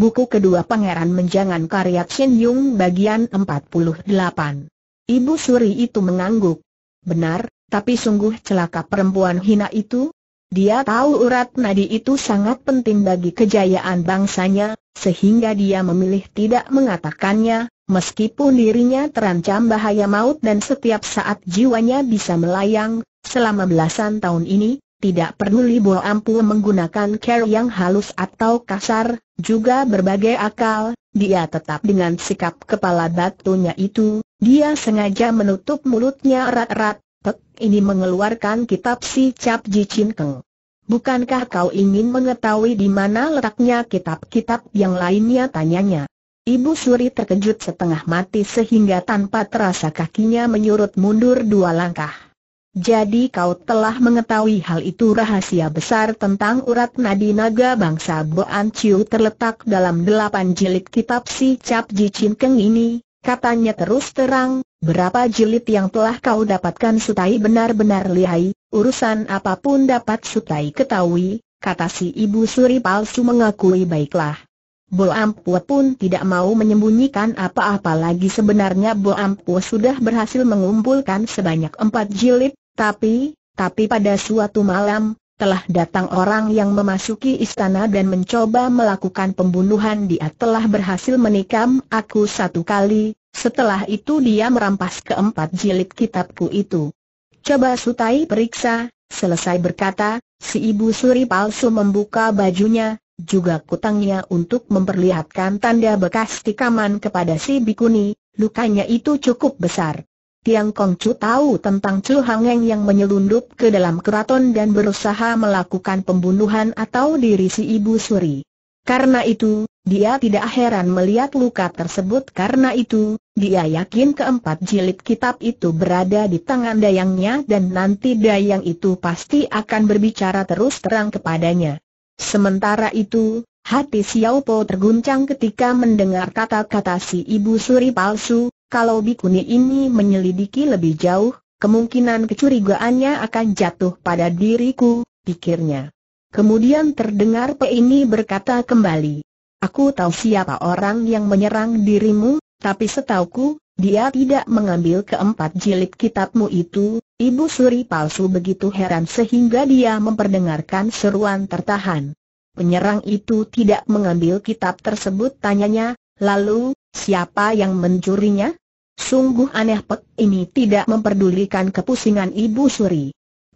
Buku kedua Pangeran Menjangan karya Chen Yung bagian 48. Ibu Suri itu mengangguk. Benar, tapi sungguh celaka perempuan hina itu. Dia tahu urat nadi itu sangat penting bagi kejayaan bangsanya, sehingga dia memilih tidak mengatakannya, meskipun dirinya terancam bahaya maut dan setiap saat jiwanya bisa melayang, selama belasan tahun ini, tidak perlu Bo Ampu menggunakan care yang halus atau kasar, juga berbagai akal, dia tetap dengan sikap kepala batunya itu, dia sengaja menutup mulutnya erat-erat, Pek ini mengeluarkan kitab si Cap Ji Chin Keng. Bukankah kau ingin mengetahui di mana letaknya kitab-kitab yang lainnya tanyanya? Ibu Suri terkejut setengah mati sehingga tanpa terasa kakinya menyurut mundur dua langkah. Jadi kau telah mengetahui hal itu rahasia besar tentang urat nadi naga bangsa Boan Chiu terletak dalam delapan jilid kitab si Cap Ji Chin Keng ini, katanya terus terang, berapa jilid yang telah kau dapatkan sutai benar-benar lihai, urusan apapun dapat sutai ketahui, kata si ibu suri palsu mengakui baiklah. Bo Ampua pun tidak mau menyembunyikan apa-apa lagi sebenarnya Bo Ampua sudah berhasil mengumpulkan sebanyak empat jilid, tapi, tapi pada suatu malam, telah datang orang yang memasuki istana dan mencoba melakukan pembunuhan dia telah berhasil menikam aku satu kali, setelah itu dia merampas keempat jilid kitabku itu. Coba Sutai periksa, selesai berkata, si ibu suri palsu membuka bajunya, juga kutangnya untuk memperlihatkan tanda bekas tikaman kepada si Bikuni, lukanya itu cukup besar. Tiang Chu tahu tentang Chu Hangeng yang menyelundup ke dalam keraton dan berusaha melakukan pembunuhan atau diri si ibu suri. Karena itu, dia tidak heran melihat luka tersebut karena itu, dia yakin keempat jilid kitab itu berada di tangan dayangnya dan nanti dayang itu pasti akan berbicara terus terang kepadanya. Sementara itu, hati Xiao Po terguncang ketika mendengar kata-kata si ibu suri palsu, kalau bikuni ini menyelidiki lebih jauh, kemungkinan kecurigaannya akan jatuh pada diriku, pikirnya. Kemudian terdengar pe ini berkata kembali. Aku tahu siapa orang yang menyerang dirimu, tapi setauku, dia tidak mengambil keempat jilid kitabmu itu, ibu suri palsu begitu heran sehingga dia memperdengarkan seruan tertahan. Penyerang itu tidak mengambil kitab tersebut tanyanya, lalu, siapa yang mencurinya? Sungguh aneh Pek ini tidak memperdulikan kepusingan Ibu Suri.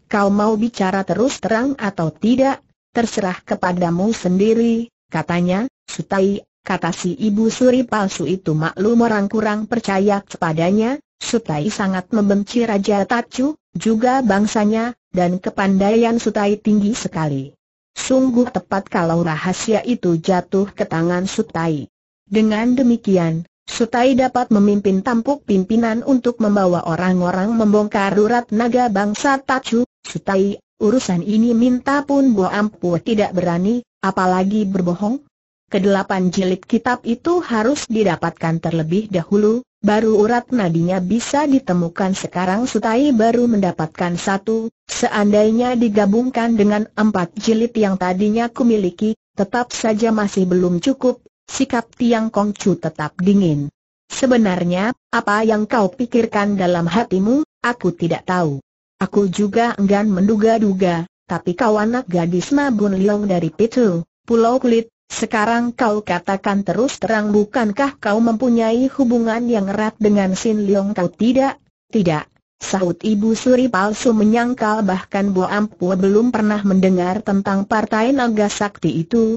Kau mau bicara terus terang atau tidak, terserah kepadamu sendiri, katanya, Sutai, kata si Ibu Suri palsu itu maklum orang kurang percaya kepadanya, Sutai sangat membenci Raja Tacu, juga bangsanya, dan kepandaian Sutai tinggi sekali. Sungguh tepat kalau rahasia itu jatuh ke tangan Sutai. Dengan demikian, Sutai dapat memimpin tampuk pimpinan untuk membawa orang-orang membongkar urat naga bangsa Tachu. Sutai, urusan ini minta pun Bo Ampu tidak berani, apalagi berbohong. Kedelapan jilid kitab itu harus didapatkan terlebih dahulu, baru urat nadinya bisa ditemukan sekarang Sutai baru mendapatkan satu, seandainya digabungkan dengan empat jilid yang tadinya kumiliki, tetap saja masih belum cukup, Sikap Tiang Kong Chu tetap dingin. Sebenarnya, apa yang kau pikirkan dalam hatimu, aku tidak tahu. Aku juga enggan menduga-duga, tapi kau anak gadis Mabun Liong dari Pitu, Pulau Kulit, sekarang kau katakan terus terang bukankah kau mempunyai hubungan yang erat dengan Sin Liong kau tidak? Tidak, sahut ibu suri palsu menyangkal bahkan Bu Ampua belum pernah mendengar tentang partai naga sakti itu,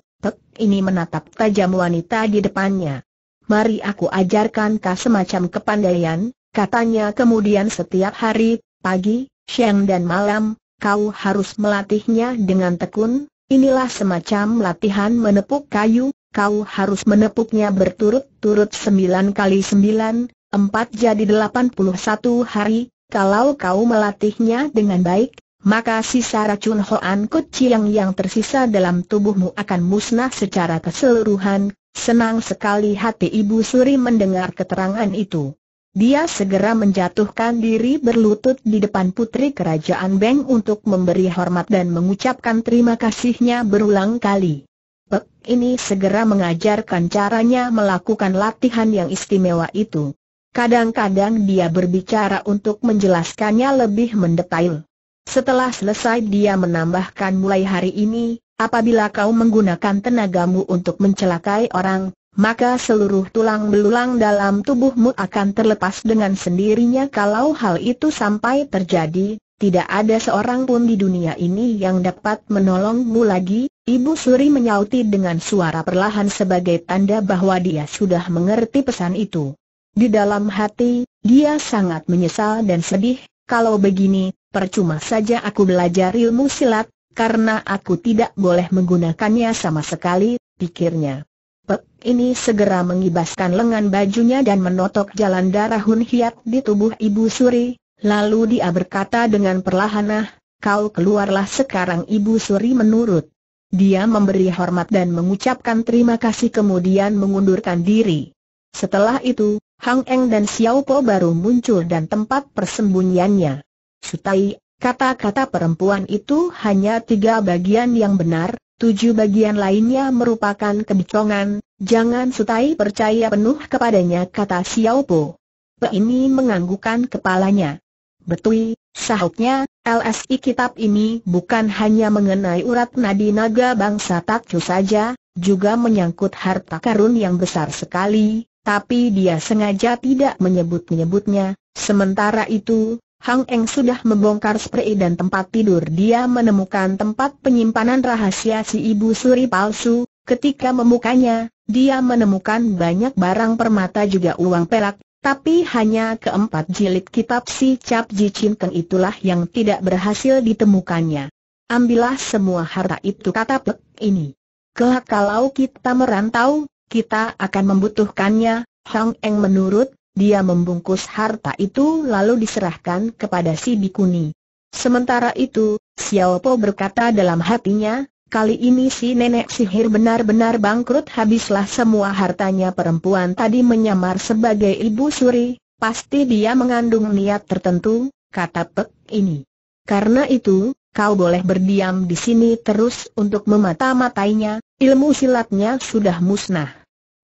ini menatap tajam wanita di depannya. Mari aku ajarkan kau semacam kepandaian, katanya kemudian setiap hari, pagi, siang dan malam, kau harus melatihnya dengan tekun, inilah semacam latihan menepuk kayu, kau harus menepuknya berturut-turut sembilan kali sembilan, empat jadi delapan puluh satu hari, kalau kau melatihnya dengan baik, maka sisa racun Hoan Kuciang yang tersisa dalam tubuhmu akan musnah secara keseluruhan. Senang sekali hati Ibu Suri mendengar keterangan itu. Dia segera menjatuhkan diri berlutut di depan putri kerajaan Beng untuk memberi hormat dan mengucapkan terima kasihnya berulang kali. Pek ini segera mengajarkan caranya melakukan latihan yang istimewa itu. Kadang-kadang dia berbicara untuk menjelaskannya lebih mendetail. Setelah selesai dia menambahkan mulai hari ini, apabila kau menggunakan tenagamu untuk mencelakai orang, maka seluruh tulang belulang dalam tubuhmu akan terlepas dengan sendirinya kalau hal itu sampai terjadi, tidak ada seorang pun di dunia ini yang dapat menolongmu lagi, Ibu Suri menyauti dengan suara perlahan sebagai tanda bahwa dia sudah mengerti pesan itu. Di dalam hati, dia sangat menyesal dan sedih, kalau begini, percuma saja aku belajar ilmu silat, karena aku tidak boleh menggunakannya sama sekali, pikirnya. Pek ini segera mengibaskan lengan bajunya dan menotok jalan darah Hun Hiat di tubuh Ibu Suri, lalu dia berkata dengan perlahan kau keluarlah sekarang Ibu Suri menurut. Dia memberi hormat dan mengucapkan terima kasih kemudian mengundurkan diri. Setelah itu, Hang Eng dan Xiao Po baru muncul dan tempat persembunyiannya. Sutai, kata-kata perempuan itu hanya tiga bagian yang benar, tujuh bagian lainnya merupakan kebicongan, jangan Sutai percaya penuh kepadanya kata Xiao Po. Pe ini menganggukan kepalanya. Betui, sahutnya, LSI kitab ini bukan hanya mengenai urat nadi naga bangsa Takju saja, juga menyangkut harta karun yang besar sekali, tapi dia sengaja tidak menyebut-nyebutnya. Sementara itu, Hang Eng sudah membongkar spray dan tempat tidur dia menemukan tempat penyimpanan rahasia si ibu suri palsu, ketika membukanya, dia menemukan banyak barang permata juga uang perak, tapi hanya keempat jilid kitab si Cap Ji Cinteng itulah yang tidak berhasil ditemukannya. Ambillah semua harta itu kata Pek ini. Kelak kalau kita merantau, kita akan membutuhkannya, Hang Eng menurut, dia membungkus harta itu lalu diserahkan kepada si Bikuni. Sementara itu, Xiao Po berkata dalam hatinya, kali ini si nenek sihir benar-benar bangkrut habislah semua hartanya perempuan tadi menyamar sebagai ibu suri, pasti dia mengandung niat tertentu, kata Pek ini. Karena itu, kau boleh berdiam di sini terus untuk memata-matainya, ilmu silatnya sudah musnah.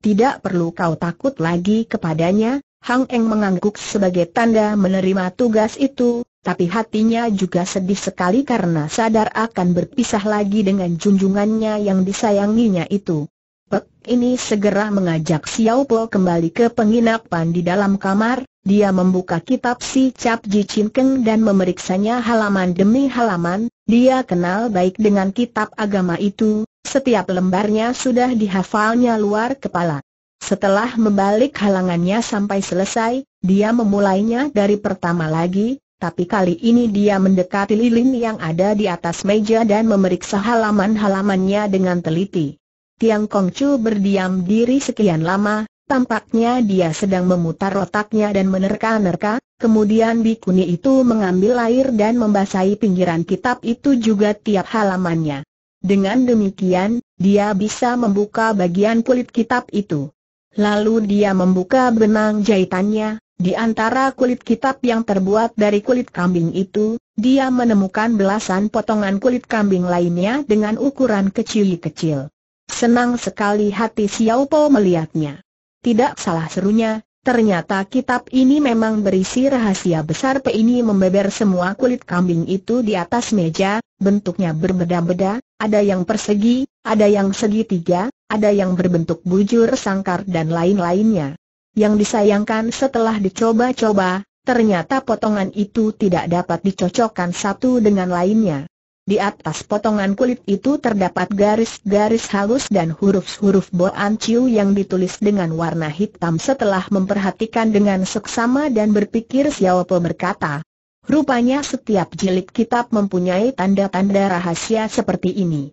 Tidak perlu kau takut lagi kepadanya, Hang Eng mengangguk sebagai tanda menerima tugas itu, tapi hatinya juga sedih sekali karena sadar akan berpisah lagi dengan junjungannya yang disayanginya itu. Pek ini segera mengajak Xiao Po kembali ke penginapan di dalam kamar, dia membuka kitab si Cap Ji Chin Keng dan memeriksanya halaman demi halaman, dia kenal baik dengan kitab agama itu, setiap lembarnya sudah dihafalnya luar kepala. Setelah membalik halangannya sampai selesai, dia memulainya dari pertama lagi, tapi kali ini dia mendekati lilin yang ada di atas meja dan memeriksa halaman-halamannya dengan teliti. Tiang Kongcu berdiam diri sekian lama, tampaknya dia sedang memutar otaknya dan menerka-nerka, kemudian Bikuni itu mengambil air dan membasahi pinggiran kitab itu juga tiap halamannya. Dengan demikian, dia bisa membuka bagian kulit kitab itu. Lalu dia membuka benang jahitannya, di antara kulit kitab yang terbuat dari kulit kambing itu, dia menemukan belasan potongan kulit kambing lainnya dengan ukuran kecil-kecil. Senang sekali hati Xiao Po melihatnya. Tidak salah serunya, Ternyata kitab ini memang berisi rahasia besar Pe ini membeber semua kulit kambing itu di atas meja, bentuknya berbeda-beda, ada yang persegi, ada yang segitiga, ada yang berbentuk bujur sangkar dan lain-lainnya. Yang disayangkan setelah dicoba-coba, ternyata potongan itu tidak dapat dicocokkan satu dengan lainnya. Di atas potongan kulit itu terdapat garis-garis halus dan huruf-huruf Boan Chiu yang ditulis dengan warna hitam setelah memperhatikan dengan seksama dan berpikir Xiao berkata, Rupanya setiap jilid kitab mempunyai tanda-tanda rahasia seperti ini.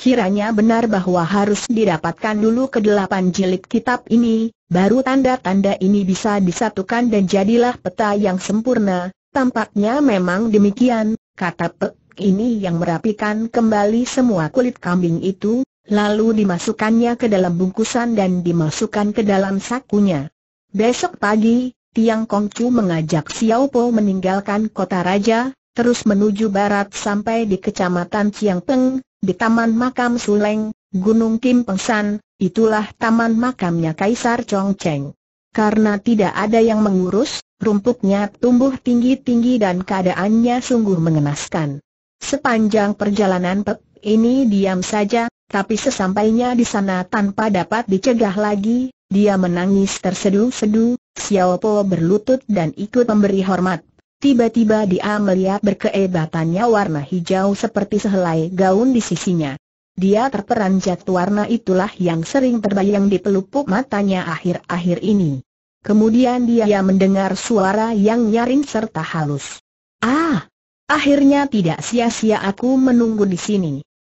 Kiranya benar bahwa harus didapatkan dulu kedelapan jilid kitab ini, baru tanda-tanda ini bisa disatukan dan jadilah peta yang sempurna, tampaknya memang demikian, kata Pek ini yang merapikan kembali semua kulit kambing itu, lalu dimasukkannya ke dalam bungkusan dan dimasukkan ke dalam sakunya. Besok pagi, Tiang Kong Chu mengajak Xiao Po meninggalkan kota raja, terus menuju barat sampai di kecamatan Peng, di Taman Makam Suleng, Gunung Kim Peng San. itulah taman makamnya Kaisar Chong Cheng. Karena tidak ada yang mengurus, rumputnya tumbuh tinggi-tinggi dan keadaannya sungguh mengenaskan. Sepanjang perjalanan Pek ini diam saja, tapi sesampainya di sana tanpa dapat dicegah lagi, dia menangis tersedu-sedu, Xiaopo berlutut dan ikut memberi hormat. Tiba-tiba dia melihat berkeebatannya warna hijau seperti sehelai gaun di sisinya. Dia terperanjat warna itulah yang sering terbayang di pelupuk matanya akhir-akhir ini. Kemudian dia mendengar suara yang nyaring serta halus. Ah! Akhirnya tidak sia-sia aku menunggu di sini.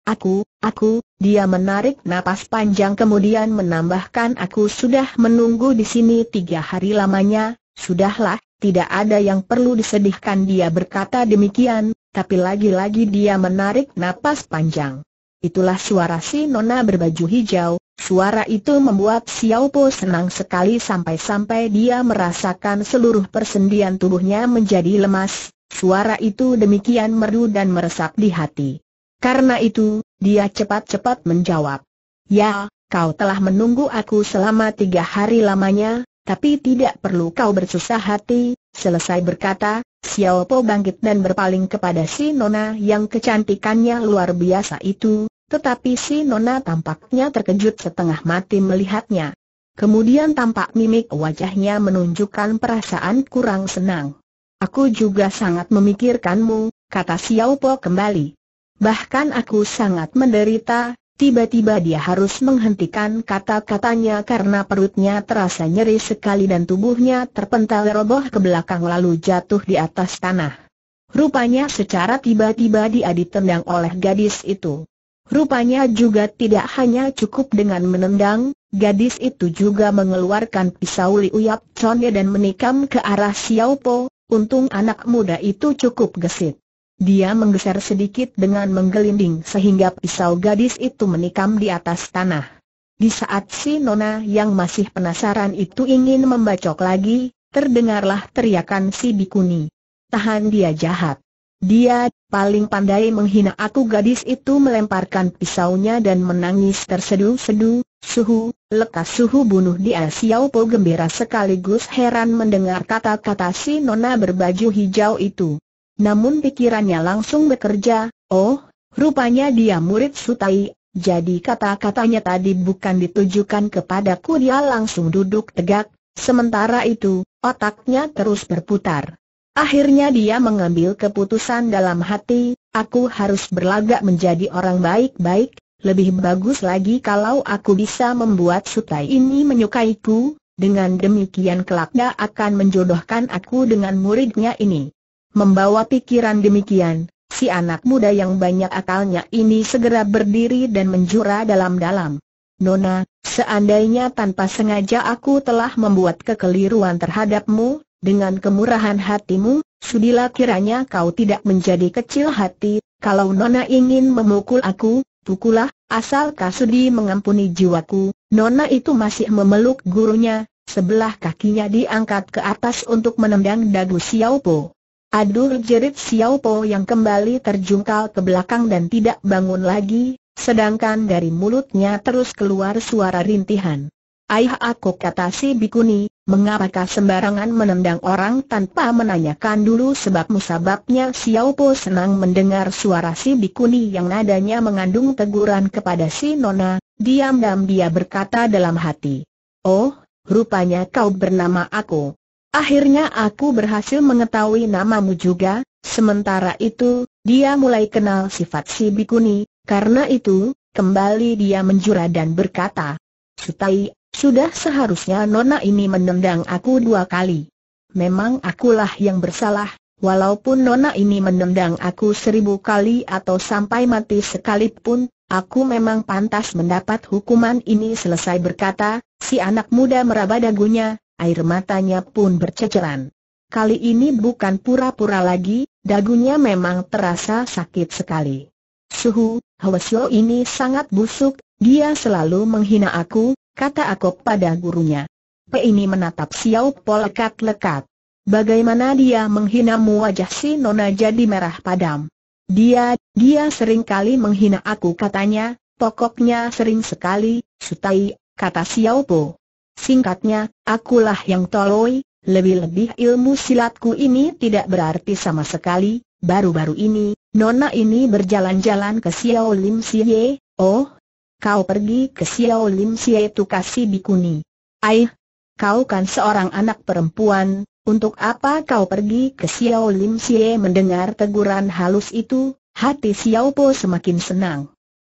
Aku, aku, dia menarik napas panjang kemudian menambahkan aku sudah menunggu di sini tiga hari lamanya, sudahlah, tidak ada yang perlu disedihkan dia berkata demikian, tapi lagi-lagi dia menarik napas panjang. Itulah suara si Nona berbaju hijau, suara itu membuat Xiao Po senang sekali sampai-sampai dia merasakan seluruh persendian tubuhnya menjadi lemas, suara itu demikian merdu dan meresap di hati. Karena itu, dia cepat-cepat menjawab. Ya, kau telah menunggu aku selama tiga hari lamanya, tapi tidak perlu kau bersusah hati, selesai berkata, Xiao Po bangkit dan berpaling kepada si Nona yang kecantikannya luar biasa itu, tetapi si Nona tampaknya terkejut setengah mati melihatnya. Kemudian tampak mimik wajahnya menunjukkan perasaan kurang senang. Aku juga sangat memikirkanmu, kata Xiao Po kembali. Bahkan aku sangat menderita, tiba-tiba dia harus menghentikan kata-katanya karena perutnya terasa nyeri sekali dan tubuhnya terpental roboh ke belakang lalu jatuh di atas tanah. Rupanya secara tiba-tiba dia ditendang oleh gadis itu. Rupanya juga tidak hanya cukup dengan menendang, gadis itu juga mengeluarkan pisau liuyap connya dan menikam ke arah Xiao Po, untung anak muda itu cukup gesit. Dia menggeser sedikit dengan menggelinding sehingga pisau gadis itu menikam di atas tanah. Di saat si Nona yang masih penasaran itu ingin membacok lagi, terdengarlah teriakan si Bikuni. Tahan dia jahat. Dia, paling pandai menghina aku gadis itu melemparkan pisaunya dan menangis tersedu-sedu, suhu, lekas suhu bunuh dia Xiao Po gembira sekaligus heran mendengar kata-kata si nona berbaju hijau itu. Namun pikirannya langsung bekerja, oh, rupanya dia murid Sutai, jadi kata-katanya tadi bukan ditujukan kepadaku dia langsung duduk tegak, sementara itu, otaknya terus berputar. Akhirnya dia mengambil keputusan dalam hati, aku harus berlagak menjadi orang baik-baik, lebih bagus lagi kalau aku bisa membuat Sutai ini menyukaiku, dengan demikian kelak akan menjodohkan aku dengan muridnya ini. Membawa pikiran demikian, si anak muda yang banyak akalnya ini segera berdiri dan menjura dalam-dalam. Nona, seandainya tanpa sengaja aku telah membuat kekeliruan terhadapmu, dengan kemurahan hatimu, sudilah kiranya kau tidak menjadi kecil hati, kalau Nona ingin memukul aku, pukulah, asal Kasudi mengampuni jiwaku. Nona itu masih memeluk gurunya, sebelah kakinya diangkat ke atas untuk menendang dagu Xiaopo. Aduh jerit Xiao Po yang kembali terjungkal ke belakang dan tidak bangun lagi, sedangkan dari mulutnya terus keluar suara rintihan. Aih aku kata si Bikuni, mengapakah sembarangan menendang orang tanpa menanyakan dulu sebab musababnya Xiao Po senang mendengar suara si Bikuni yang nadanya mengandung teguran kepada si Nona, diam-diam dia berkata dalam hati. Oh, rupanya kau bernama aku. Akhirnya aku berhasil mengetahui namamu juga, sementara itu, dia mulai kenal sifat si Bikuni, karena itu, kembali dia menjura dan berkata, Sutai, sudah seharusnya nona ini menendang aku dua kali. Memang akulah yang bersalah, walaupun nona ini menendang aku seribu kali atau sampai mati sekalipun, aku memang pantas mendapat hukuman ini selesai berkata, si anak muda meraba dagunya, air matanya pun berceceran. Kali ini bukan pura-pura lagi, dagunya memang terasa sakit sekali. Suhu, Hwasyo ini sangat busuk, dia selalu menghina aku, kata aku pada gurunya. Pe ini menatap Xiao Po lekat-lekat. Bagaimana dia menghinamu wajah si Nona jadi merah padam. Dia, dia sering kali menghina aku katanya, pokoknya sering sekali, sutai, kata Xiao Po. Singkatnya, akulah yang toloi, lebih-lebih ilmu silatku ini tidak berarti sama sekali, baru-baru ini, Nona ini berjalan-jalan ke Xiao Lim Xie, oh, kau pergi ke Xiao Lim Xie itu kasih bikuni. Aih, kau kan seorang anak perempuan, untuk apa kau pergi ke Xiao Lim Xie mendengar teguran halus itu, hati Xiao Po semakin senang.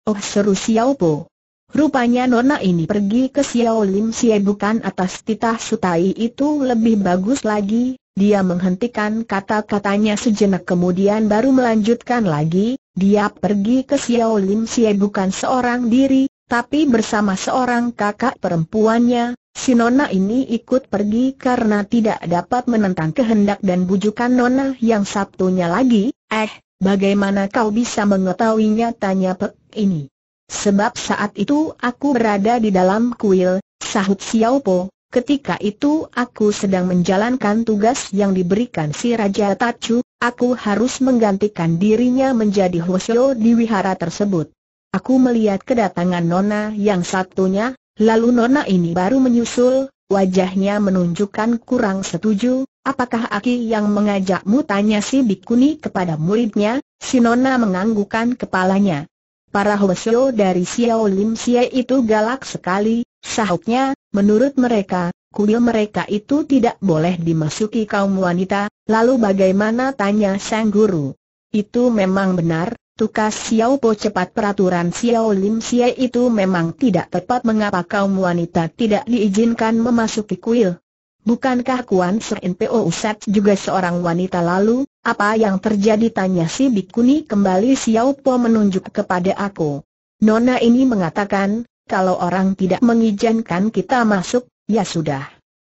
Oh seru Xiao Po, Rupanya Nona ini pergi ke Xiao Lim Xie bukan atas titah Sutai itu lebih bagus lagi, dia menghentikan kata-katanya sejenak kemudian baru melanjutkan lagi, dia pergi ke Xiao Lim Xie bukan seorang diri, tapi bersama seorang kakak perempuannya, si Nona ini ikut pergi karena tidak dapat menentang kehendak dan bujukan Nona yang Sabtunya lagi, eh, bagaimana kau bisa mengetahuinya tanya Pek ini. Sebab saat itu aku berada di dalam kuil, sahut Xiao Po, ketika itu aku sedang menjalankan tugas yang diberikan si Raja Tachu. aku harus menggantikan dirinya menjadi Hoshio di wihara tersebut. Aku melihat kedatangan Nona yang satunya, lalu Nona ini baru menyusul, wajahnya menunjukkan kurang setuju, apakah Aki yang mengajakmu tanya si Bikuni kepada muridnya, si Nona menganggukan kepalanya. Para Hwasyo dari Xiao Lim Xie itu galak sekali, sahutnya, menurut mereka, kuil mereka itu tidak boleh dimasuki kaum wanita, lalu bagaimana tanya sang guru? Itu memang benar, tukas Xiao Po cepat peraturan Xiao Lim Xie itu memang tidak tepat mengapa kaum wanita tidak diizinkan memasuki kuil. Bukankah Kuan Sen Po Set juga seorang wanita lalu, apa yang terjadi tanya si Bikuni kembali Xiao Po menunjuk kepada aku. Nona ini mengatakan, kalau orang tidak mengizinkan kita masuk, ya sudah.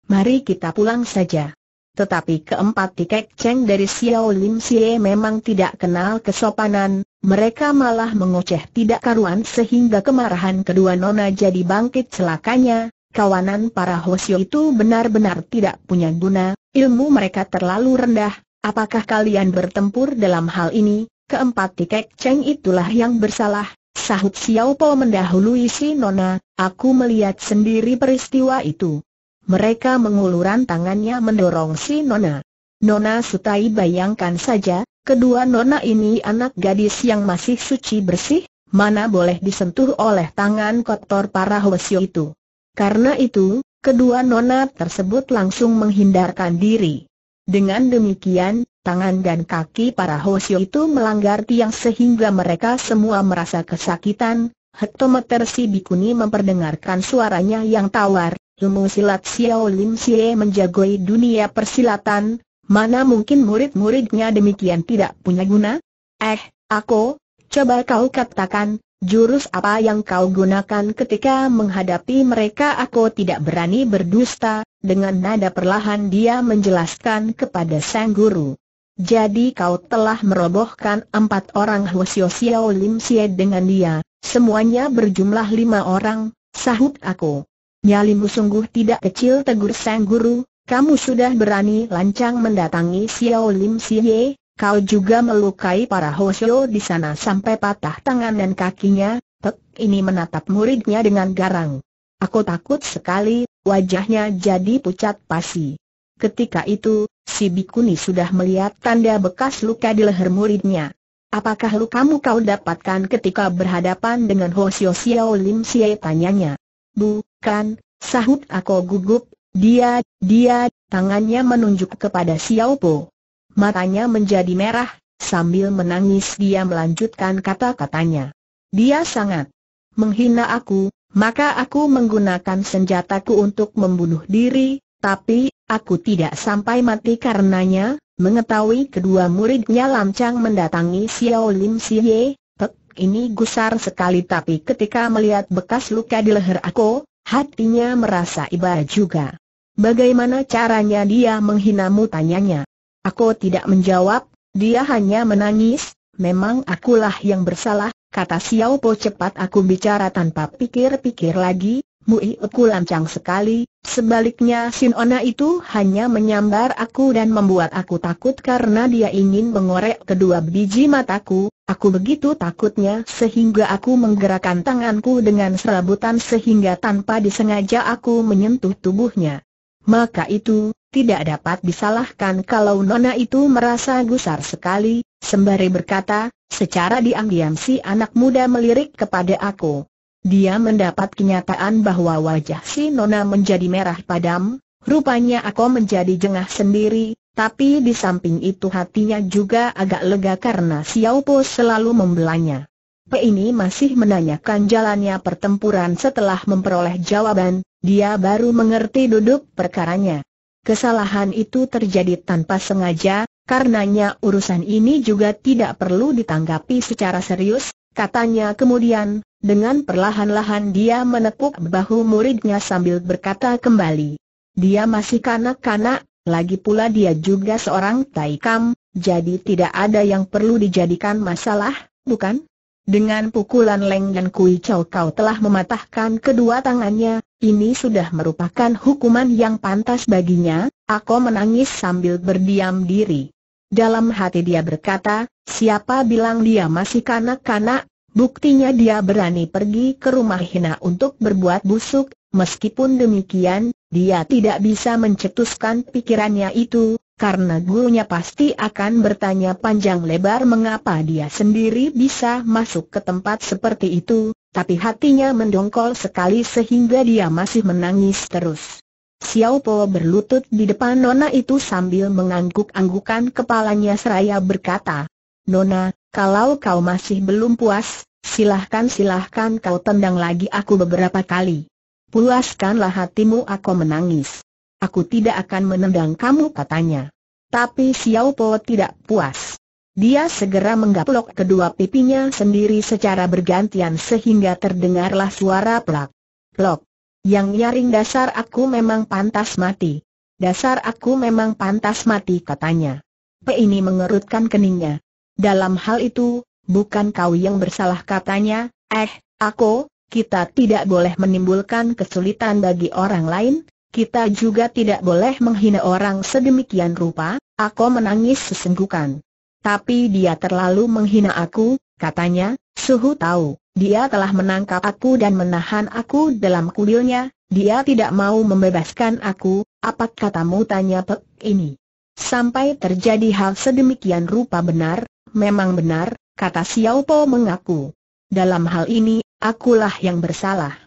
Mari kita pulang saja. Tetapi keempat tikek ceng dari Xiao Lim Xie memang tidak kenal kesopanan, mereka malah mengoceh tidak karuan sehingga kemarahan kedua nona jadi bangkit celakanya, kawanan para Hosyo itu benar-benar tidak punya guna, ilmu mereka terlalu rendah, apakah kalian bertempur dalam hal ini? Keempat Tikek ceng itulah yang bersalah, sahut Xiao Po mendahului si Nona, aku melihat sendiri peristiwa itu. Mereka menguluran tangannya mendorong si Nona. Nona Sutai bayangkan saja, kedua Nona ini anak gadis yang masih suci bersih, mana boleh disentuh oleh tangan kotor para Hwasyo itu. Karena itu, kedua nona tersebut langsung menghindarkan diri. Dengan demikian, tangan dan kaki para Hosyo itu melanggar tiang sehingga mereka semua merasa kesakitan. Hektometer si Bikuni memperdengarkan suaranya yang tawar, ilmu silat Xiao Lim Xie menjagoi dunia persilatan, mana mungkin murid-muridnya demikian tidak punya guna? Eh, aku, coba kau katakan, Jurus apa yang kau gunakan ketika menghadapi mereka aku tidak berani berdusta, dengan nada perlahan dia menjelaskan kepada Sang Guru. Jadi kau telah merobohkan empat orang Huosio Xiao Lim Xie dengan dia, semuanya berjumlah lima orang, sahut aku. Nyalimu sungguh tidak kecil tegur Sang Guru, kamu sudah berani lancang mendatangi Xiao Lim Xie, Kau juga melukai para Hosyo di sana sampai patah tangan dan kakinya, Pek ini menatap muridnya dengan garang. Aku takut sekali, wajahnya jadi pucat pasi. Ketika itu, si Bikuni sudah melihat tanda bekas luka di leher muridnya. Apakah lukamu kau dapatkan ketika berhadapan dengan Hoshio Xiao Lim Xie tanyanya? Bukan, sahut aku gugup, dia, dia, tangannya menunjuk kepada Xiao Po. Matanya menjadi merah, sambil menangis dia melanjutkan kata-katanya. Dia sangat menghina aku, maka aku menggunakan senjataku untuk membunuh diri, tapi, aku tidak sampai mati karenanya, mengetahui kedua muridnya lancang mendatangi Xiao Lim Siye, Pek ini gusar sekali tapi ketika melihat bekas luka di leher aku, hatinya merasa iba juga. Bagaimana caranya dia menghinamu tanyanya? Aku tidak menjawab, dia hanya menangis, memang akulah yang bersalah, kata Xiao Po cepat aku bicara tanpa pikir-pikir lagi, Mui aku lancang sekali, sebaliknya Sinona itu hanya menyambar aku dan membuat aku takut karena dia ingin mengorek kedua biji mataku, aku begitu takutnya sehingga aku menggerakkan tanganku dengan serabutan sehingga tanpa disengaja aku menyentuh tubuhnya. Maka itu, tidak dapat disalahkan kalau Nona itu merasa gusar sekali, sembari berkata, secara diam-diam si anak muda melirik kepada aku. Dia mendapat kenyataan bahwa wajah si Nona menjadi merah padam, rupanya aku menjadi jengah sendiri, tapi di samping itu hatinya juga agak lega karena Xiao Po selalu membelanya. Pe ini masih menanyakan jalannya pertempuran setelah memperoleh jawaban, dia baru mengerti duduk perkaranya. Kesalahan itu terjadi tanpa sengaja, karenanya urusan ini juga tidak perlu ditanggapi secara serius, katanya kemudian, dengan perlahan-lahan dia menekuk bahu muridnya sambil berkata kembali. Dia masih kanak-kanak, lagi pula dia juga seorang taikam, jadi tidak ada yang perlu dijadikan masalah, bukan? Dengan pukulan Leng dan Kui Chow kau telah mematahkan kedua tangannya, ini sudah merupakan hukuman yang pantas baginya, aku menangis sambil berdiam diri. Dalam hati dia berkata, siapa bilang dia masih kanak-kanak, buktinya dia berani pergi ke rumah Hina untuk berbuat busuk, meskipun demikian, dia tidak bisa mencetuskan pikirannya itu, karena gurunya pasti akan bertanya panjang lebar mengapa dia sendiri bisa masuk ke tempat seperti itu, tapi hatinya mendongkol sekali sehingga dia masih menangis terus. Xiao Po berlutut di depan Nona itu sambil mengangguk-anggukan kepalanya seraya berkata, Nona, kalau kau masih belum puas, silahkan-silahkan kau tendang lagi aku beberapa kali. Puaskanlah hatimu aku menangis. Aku tidak akan menendang kamu katanya. Tapi Xiao Po tidak puas. Dia segera menggaplok kedua pipinya sendiri secara bergantian sehingga terdengarlah suara plak, Plok. Yang nyaring dasar aku memang pantas mati. Dasar aku memang pantas mati katanya. P ini mengerutkan keningnya. Dalam hal itu, bukan kau yang bersalah katanya, eh, aku, kita tidak boleh menimbulkan kesulitan bagi orang lain, kita juga tidak boleh menghina orang sedemikian rupa, aku menangis sesenggukan. Tapi dia terlalu menghina aku, katanya, Suhu tahu, dia telah menangkap aku dan menahan aku dalam kulilnya, dia tidak mau membebaskan aku, apa katamu tanya Pek ini. Sampai terjadi hal sedemikian rupa benar, memang benar, kata Xiao Po mengaku. Dalam hal ini, akulah yang bersalah.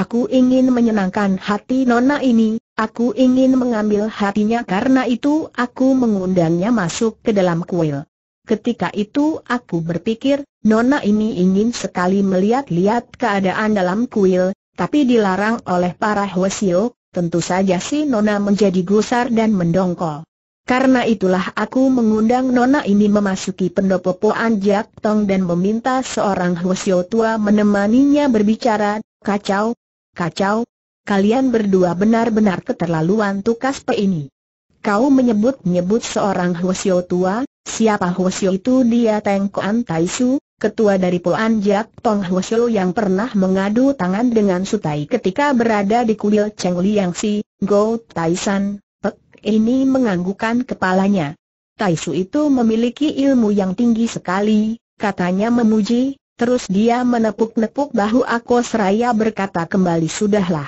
Aku ingin menyenangkan hati nona ini, aku ingin mengambil hatinya karena itu aku mengundangnya masuk ke dalam kuil. Ketika itu aku berpikir, nona ini ingin sekali melihat-lihat keadaan dalam kuil, tapi dilarang oleh para Hwasio, tentu saja si nona menjadi gusar dan mendongkol. Karena itulah aku mengundang nona ini memasuki pendopo Anjak Tong dan meminta seorang Hwasio tua menemaninya berbicara, kacau, Kacau, kalian berdua benar-benar keterlaluan tukas pe ini. Kau menyebut-nyebut seorang Hwasyo tua, siapa Hwasyo itu dia Teng Koan Su, ketua dari Poan Jiak Tong Hwasyo yang pernah mengadu tangan dengan Sutai ketika berada di kuil Cheng Liang Si, Go San, Pek ini menganggukan kepalanya. Tai Su itu memiliki ilmu yang tinggi sekali, katanya memuji, Terus dia menepuk-nepuk bahu aku seraya berkata kembali sudahlah.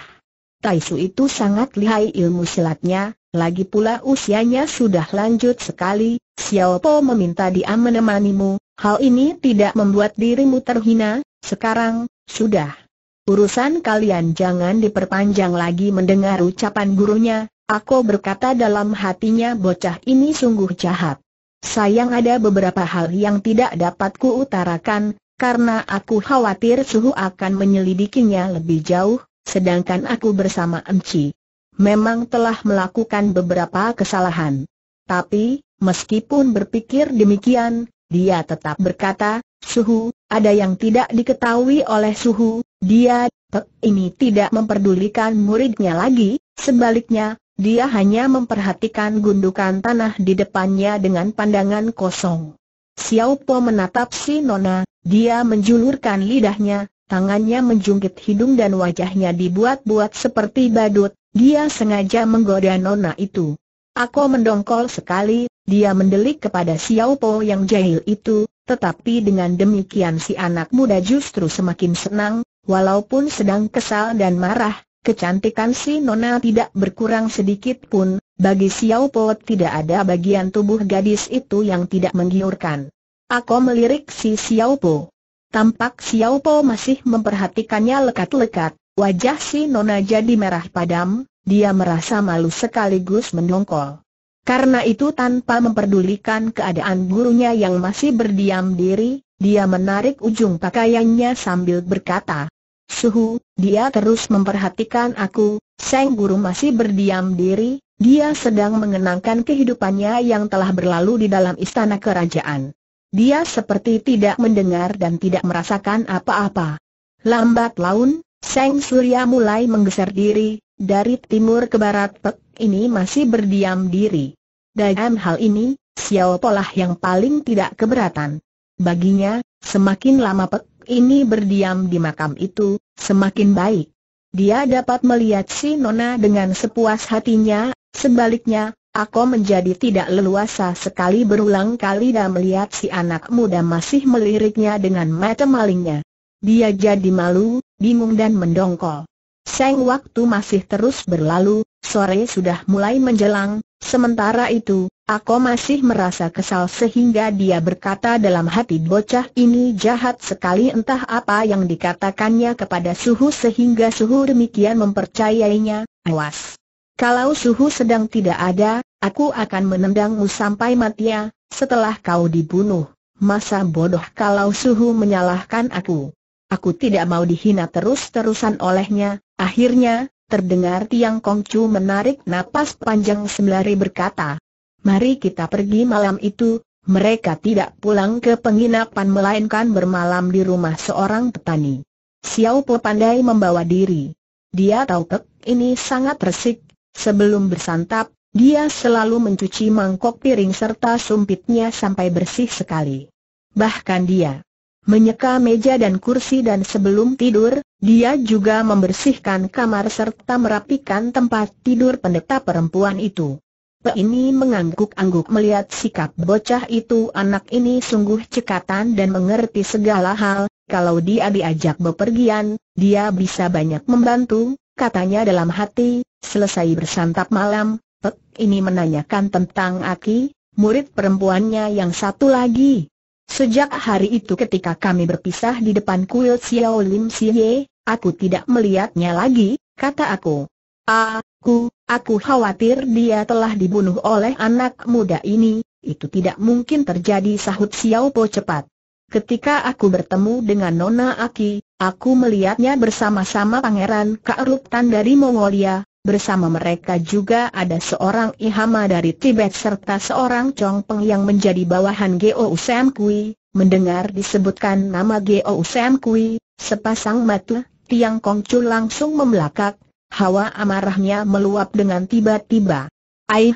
Taisu itu sangat lihai ilmu silatnya, lagi pula usianya sudah lanjut sekali, Xiao Po meminta dia menemanimu, hal ini tidak membuat dirimu terhina, sekarang, sudah. Urusan kalian jangan diperpanjang lagi mendengar ucapan gurunya, aku berkata dalam hatinya bocah ini sungguh jahat. Sayang ada beberapa hal yang tidak dapat kuutarakan, karena aku khawatir suhu akan menyelidikinya lebih jauh, sedangkan aku bersama Enci. Memang telah melakukan beberapa kesalahan. Tapi, meskipun berpikir demikian, dia tetap berkata, Suhu, ada yang tidak diketahui oleh Suhu, dia, pek ini tidak memperdulikan muridnya lagi, sebaliknya, dia hanya memperhatikan gundukan tanah di depannya dengan pandangan kosong. Xiao Po menatap si Nona, dia menjulurkan lidahnya, tangannya menjungkit hidung dan wajahnya dibuat-buat seperti badut, dia sengaja menggoda nona itu. Aku mendongkol sekali, dia mendelik kepada Xiao Po yang jahil itu, tetapi dengan demikian si anak muda justru semakin senang, walaupun sedang kesal dan marah, kecantikan si nona tidak berkurang sedikit pun, bagi Xiao Po tidak ada bagian tubuh gadis itu yang tidak menggiurkan. Aku melirik si Xiao Po. Tampak Xiao Po masih memperhatikannya lekat-lekat, wajah si Nona jadi merah padam, dia merasa malu sekaligus mendongkol. Karena itu tanpa memperdulikan keadaan gurunya yang masih berdiam diri, dia menarik ujung pakaiannya sambil berkata, Suhu, dia terus memperhatikan aku, Seng Guru masih berdiam diri, dia sedang mengenangkan kehidupannya yang telah berlalu di dalam istana kerajaan. Dia seperti tidak mendengar dan tidak merasakan apa-apa. Lambat laun, Seng Surya mulai menggeser diri, dari timur ke barat Pek ini masih berdiam diri. Dalam hal ini, Xiao Polah yang paling tidak keberatan. Baginya, semakin lama Pek ini berdiam di makam itu, semakin baik. Dia dapat melihat si Nona dengan sepuas hatinya, sebaliknya, Aku menjadi tidak leluasa sekali berulang kali dan melihat si anak muda masih meliriknya dengan mata malingnya. Dia jadi malu, bingung dan mendongkol. Seng waktu masih terus berlalu, sore sudah mulai menjelang, sementara itu, aku masih merasa kesal sehingga dia berkata dalam hati bocah ini jahat sekali entah apa yang dikatakannya kepada suhu sehingga suhu demikian mempercayainya, awas. Kalau suhu sedang tidak ada, aku akan menendangmu sampai mati ya, setelah kau dibunuh. Masa bodoh kalau suhu menyalahkan aku. Aku tidak mau dihina terus-terusan olehnya. Akhirnya, terdengar Tiang Kongcu menarik napas panjang sembari berkata, Mari kita pergi malam itu, mereka tidak pulang ke penginapan melainkan bermalam di rumah seorang petani. Xiao Po pandai membawa diri. Dia tahu tek ini sangat resik, Sebelum bersantap, dia selalu mencuci mangkok piring serta sumpitnya sampai bersih sekali. Bahkan dia menyeka meja dan kursi dan sebelum tidur, dia juga membersihkan kamar serta merapikan tempat tidur pendeta perempuan itu. Pe ini mengangguk-angguk melihat sikap bocah itu anak ini sungguh cekatan dan mengerti segala hal, kalau dia diajak bepergian, dia bisa banyak membantu, katanya dalam hati, selesai bersantap malam, Pek ini menanyakan tentang Aki, murid perempuannya yang satu lagi. Sejak hari itu ketika kami berpisah di depan kuil Xiao Lim Xie, aku tidak melihatnya lagi, kata aku. Aku, aku khawatir dia telah dibunuh oleh anak muda ini, itu tidak mungkin terjadi sahut Xiao Po cepat. Ketika aku bertemu dengan Nona Aki, aku melihatnya bersama-sama Pangeran Kaeruptan dari Mongolia, bersama mereka juga ada seorang Ihama dari Tibet serta seorang Chongpeng yang menjadi bawahan Geo Sam Kui. Mendengar disebutkan nama Geo Sam Kui, sepasang mata, tiang Kongcu langsung membelakak, hawa amarahnya meluap dengan tiba-tiba. Aih,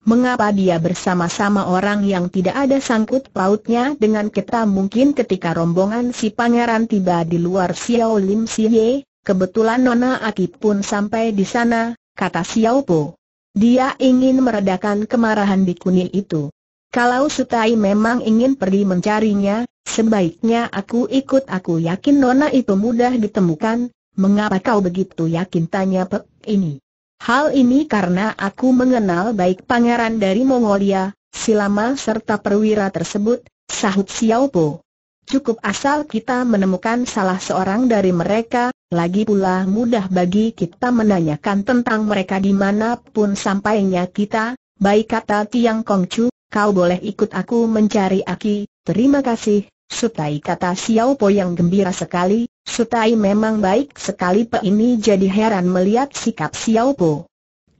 Mengapa dia bersama-sama orang yang tidak ada sangkut pautnya dengan kita mungkin ketika rombongan si pangeran tiba di luar Xiao Lim Siye, kebetulan Nona Aki pun sampai di sana, kata Xiao Po. Dia ingin meredakan kemarahan di kuni itu. Kalau Sutai memang ingin pergi mencarinya, sebaiknya aku ikut aku yakin Nona itu mudah ditemukan, mengapa kau begitu yakin tanya Pek ini? Hal ini karena aku mengenal baik pangeran dari Mongolia, Silama serta perwira tersebut, sahut Xiao Po. Cukup asal kita menemukan salah seorang dari mereka, lagi pula mudah bagi kita menanyakan tentang mereka dimanapun sampainya kita, baik kata Tiang Kongcu, kau boleh ikut aku mencari Aki, terima kasih, Sutai kata Xiao Po yang gembira sekali, Sutai memang baik sekali Pe ini jadi heran melihat sikap Xiao Po.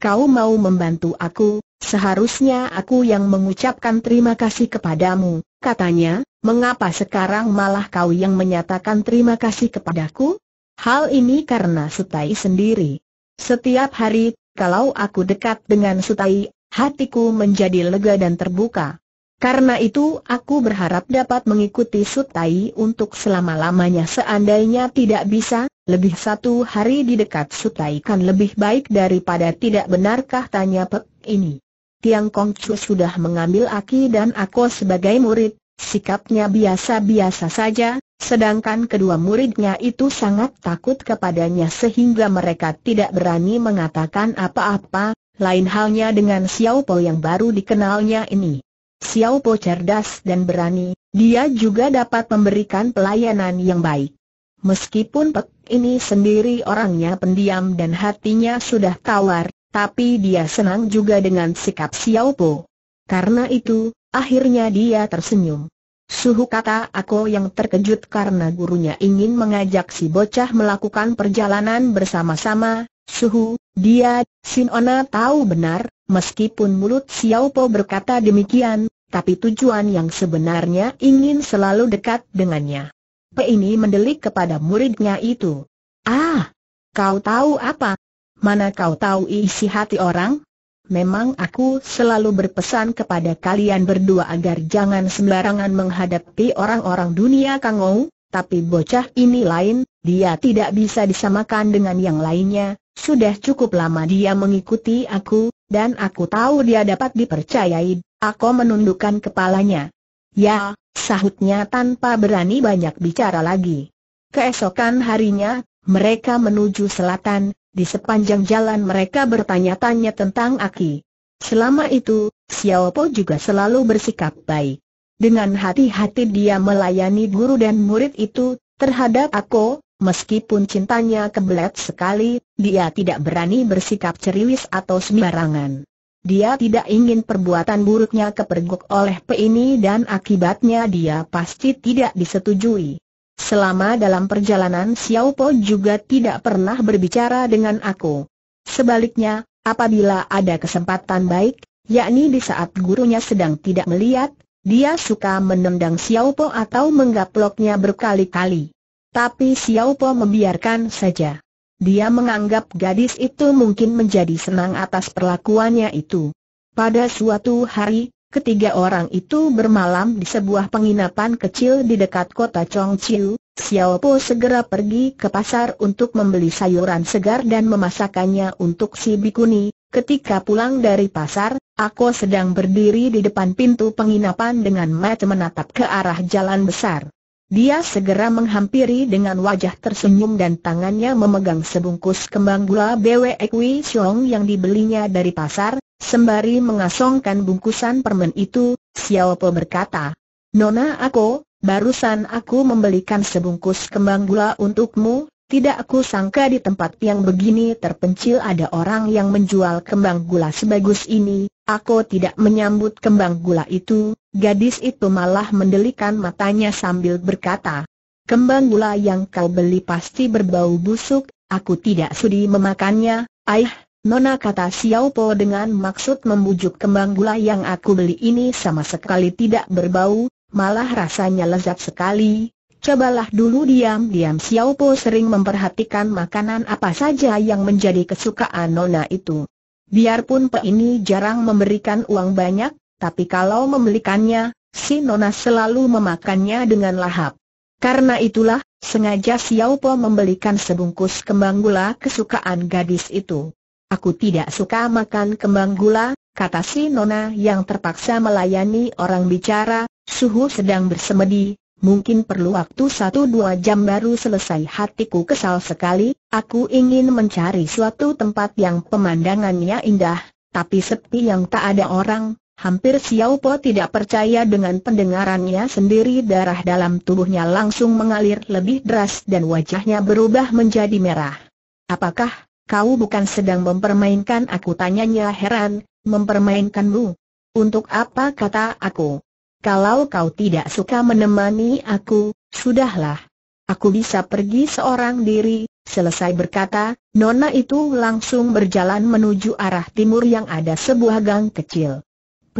Kau mau membantu aku, seharusnya aku yang mengucapkan terima kasih kepadamu, katanya, mengapa sekarang malah kau yang menyatakan terima kasih kepadaku? Hal ini karena Sutai sendiri. Setiap hari, kalau aku dekat dengan Sutai, hatiku menjadi lega dan terbuka. Karena itu aku berharap dapat mengikuti Sutai untuk selama-lamanya seandainya tidak bisa, lebih satu hari di dekat Sutai kan lebih baik daripada tidak benarkah tanya Pek ini. Tiang Chu sudah mengambil Aki dan aku sebagai murid, sikapnya biasa-biasa saja, sedangkan kedua muridnya itu sangat takut kepadanya sehingga mereka tidak berani mengatakan apa-apa, lain halnya dengan Xiao Po yang baru dikenalnya ini. Xiao Po cerdas dan berani, dia juga dapat memberikan pelayanan yang baik. Meskipun Pek ini sendiri orangnya pendiam dan hatinya sudah tawar, tapi dia senang juga dengan sikap Xiao Po. Karena itu, akhirnya dia tersenyum. Suhu kata aku yang terkejut karena gurunya ingin mengajak si bocah melakukan perjalanan bersama-sama, Suhu, dia, Sinona tahu benar, Meskipun mulut Xiao Po berkata demikian, tapi tujuan yang sebenarnya ingin selalu dekat dengannya. Pe ini mendelik kepada muridnya itu. Ah, kau tahu apa? Mana kau tahu isi hati orang? Memang aku selalu berpesan kepada kalian berdua agar jangan sembarangan menghadapi orang-orang dunia Kang kangou, tapi bocah ini lain, dia tidak bisa disamakan dengan yang lainnya, sudah cukup lama dia mengikuti aku, dan aku tahu dia dapat dipercayai, aku menundukkan kepalanya. Ya, sahutnya tanpa berani banyak bicara lagi. Keesokan harinya, mereka menuju selatan, di sepanjang jalan mereka bertanya-tanya tentang Aki. Selama itu, Xiao Po juga selalu bersikap baik. Dengan hati-hati dia melayani guru dan murid itu, terhadap aku, Meskipun cintanya kebelet sekali, dia tidak berani bersikap ceriwis atau sembarangan. Dia tidak ingin perbuatan buruknya kepergok oleh ini dan akibatnya dia pasti tidak disetujui. Selama dalam perjalanan Xiao Po juga tidak pernah berbicara dengan aku. Sebaliknya, apabila ada kesempatan baik, yakni di saat gurunya sedang tidak melihat, dia suka menendang Xiao Po atau menggaploknya berkali-kali. Tapi Xiao Po membiarkan saja. Dia menganggap gadis itu mungkin menjadi senang atas perlakuannya itu. Pada suatu hari, ketiga orang itu bermalam di sebuah penginapan kecil di dekat kota Chongqiu. Xiao Po segera pergi ke pasar untuk membeli sayuran segar dan memasakannya untuk si bikuni. Ketika pulang dari pasar, Aku sedang berdiri di depan pintu penginapan dengan mata menatap ke arah jalan besar. Dia segera menghampiri dengan wajah tersenyum dan tangannya memegang sebungkus kembang gula bw Ekwi Siong yang dibelinya dari pasar, sembari mengasongkan bungkusan permen itu, Xiao Po berkata, Nona aku, barusan aku membelikan sebungkus kembang gula untukmu, tidak aku sangka di tempat yang begini terpencil ada orang yang menjual kembang gula sebagus ini, aku tidak menyambut kembang gula itu, Gadis itu malah mendelikan matanya sambil berkata, Kembang gula yang kau beli pasti berbau busuk, aku tidak sudi memakannya, ayah, Nona kata Xiao Po dengan maksud membujuk kembang gula yang aku beli ini sama sekali tidak berbau, malah rasanya lezat sekali, Cobalah dulu diam-diam Xiao Po sering memperhatikan makanan apa saja yang menjadi kesukaan Nona itu. Biarpun Pe ini jarang memberikan uang banyak, tapi kalau membelikannya, si Nona selalu memakannya dengan lahap. Karena itulah, sengaja Xiao Po membelikan sebungkus kembang gula kesukaan gadis itu. Aku tidak suka makan kembang gula, kata si Nona yang terpaksa melayani orang bicara, suhu sedang bersemedi, mungkin perlu waktu satu dua jam baru selesai hatiku kesal sekali, aku ingin mencari suatu tempat yang pemandangannya indah, tapi sepi yang tak ada orang, Hampir Xiao Po tidak percaya dengan pendengarannya sendiri darah dalam tubuhnya langsung mengalir lebih deras dan wajahnya berubah menjadi merah. Apakah, kau bukan sedang mempermainkan aku tanyanya heran, mempermainkanmu? Untuk apa kata aku? Kalau kau tidak suka menemani aku, sudahlah. Aku bisa pergi seorang diri, selesai berkata, Nona itu langsung berjalan menuju arah timur yang ada sebuah gang kecil.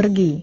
Pergi.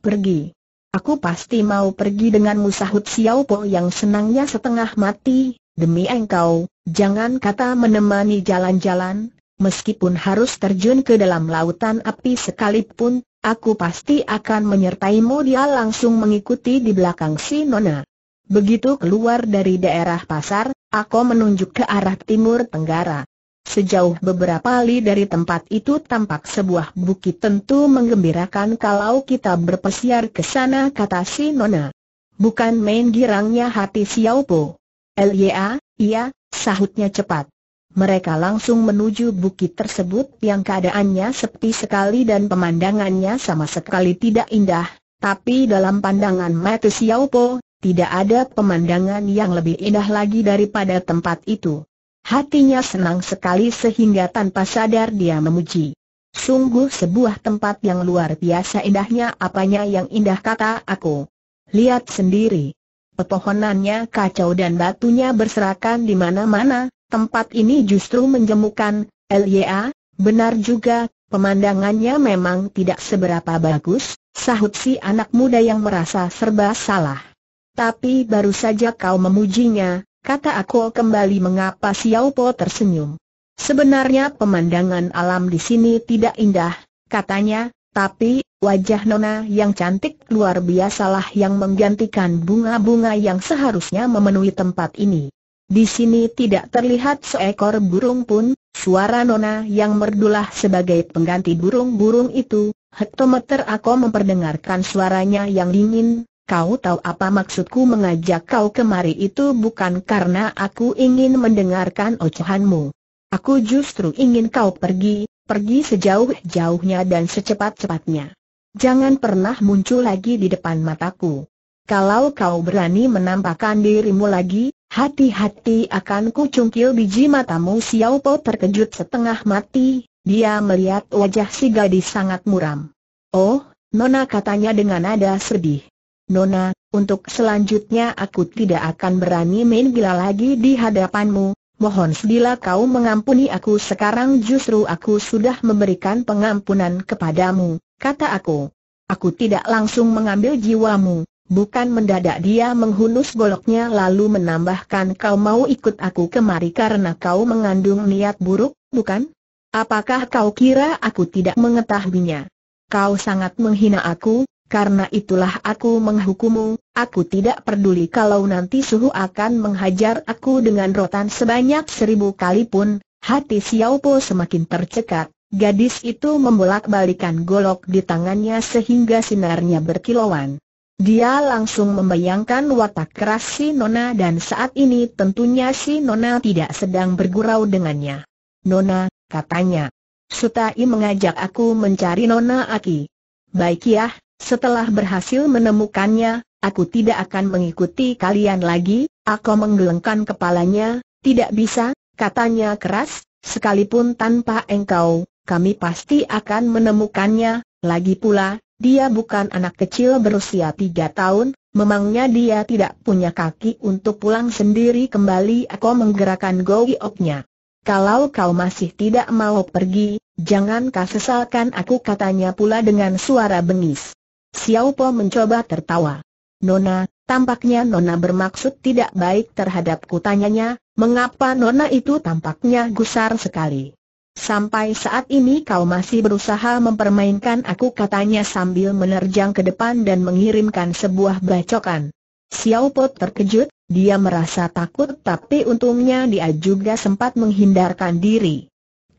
Pergi. Aku pasti mau pergi dengan Musahut Xiao yang senangnya setengah mati, demi engkau, jangan kata menemani jalan-jalan, meskipun harus terjun ke dalam lautan api sekalipun, aku pasti akan menyertaimu dia langsung mengikuti di belakang si Nona. Begitu keluar dari daerah pasar, aku menunjuk ke arah timur tenggara. Sejauh beberapa li dari tempat itu tampak sebuah bukit tentu menggembirakan kalau kita berpesiar ke sana kata si Nona. Bukan main girangnya hati Xiao Po. Lya, iya, sahutnya cepat. Mereka langsung menuju bukit tersebut yang keadaannya sepi sekali dan pemandangannya sama sekali tidak indah, tapi dalam pandangan mata Xiao Po, tidak ada pemandangan yang lebih indah lagi daripada tempat itu. Hatinya senang sekali sehingga tanpa sadar dia memuji. Sungguh sebuah tempat yang luar biasa indahnya apanya yang indah kata aku. Lihat sendiri. Pepohonannya kacau dan batunya berserakan di mana-mana, tempat ini justru menjemukan, LYA, benar juga, pemandangannya memang tidak seberapa bagus, sahut si anak muda yang merasa serba salah. Tapi baru saja kau memujinya, kata aku kembali mengapa Xiao Po tersenyum. Sebenarnya pemandangan alam di sini tidak indah, katanya, tapi, wajah Nona yang cantik luar biasalah yang menggantikan bunga-bunga yang seharusnya memenuhi tempat ini. Di sini tidak terlihat seekor burung pun, suara Nona yang merdulah sebagai pengganti burung-burung itu, hektometer aku memperdengarkan suaranya yang dingin, Kau tahu apa maksudku mengajak kau kemari itu bukan karena aku ingin mendengarkan ocehanmu. Aku justru ingin kau pergi, pergi sejauh-jauhnya dan secepat-cepatnya. Jangan pernah muncul lagi di depan mataku. Kalau kau berani menampakkan dirimu lagi, hati-hati akan kucungkil biji matamu Xiao Po terkejut setengah mati, dia melihat wajah si gadis sangat muram. Oh, Nona katanya dengan nada sedih. Nona, untuk selanjutnya aku tidak akan berani main gila lagi di hadapanmu, mohon sedila kau mengampuni aku sekarang justru aku sudah memberikan pengampunan kepadamu, kata aku. Aku tidak langsung mengambil jiwamu, bukan mendadak dia menghunus goloknya lalu menambahkan kau mau ikut aku kemari karena kau mengandung niat buruk, bukan? Apakah kau kira aku tidak mengetahuinya? Kau sangat menghina aku, karena itulah aku menghukummu. aku tidak peduli kalau nanti suhu akan menghajar aku dengan rotan sebanyak seribu kali pun, hati Xiao Po semakin tercekat. Gadis itu membolak-balikan golok di tangannya sehingga sinarnya berkilauan. Dia langsung membayangkan watak keras si Nona dan saat ini tentunya si Nona tidak sedang bergurau dengannya. Nona, katanya. Sutai mengajak aku mencari Nona Aki. Baik ya, setelah berhasil menemukannya, aku tidak akan mengikuti kalian lagi, aku menggelengkan kepalanya, tidak bisa, katanya keras, sekalipun tanpa engkau, kami pasti akan menemukannya, lagi pula, dia bukan anak kecil berusia tiga tahun, memangnya dia tidak punya kaki untuk pulang sendiri kembali aku menggerakkan oknya. Kalau kau masih tidak mau pergi, jangan kau sesalkan aku katanya pula dengan suara bengis. Xiao mencoba tertawa. Nona, tampaknya Nona bermaksud tidak baik terhadapku tanyanya, mengapa Nona itu tampaknya gusar sekali. Sampai saat ini kau masih berusaha mempermainkan aku katanya sambil menerjang ke depan dan mengirimkan sebuah bacokan. Xiao terkejut, dia merasa takut tapi untungnya dia juga sempat menghindarkan diri.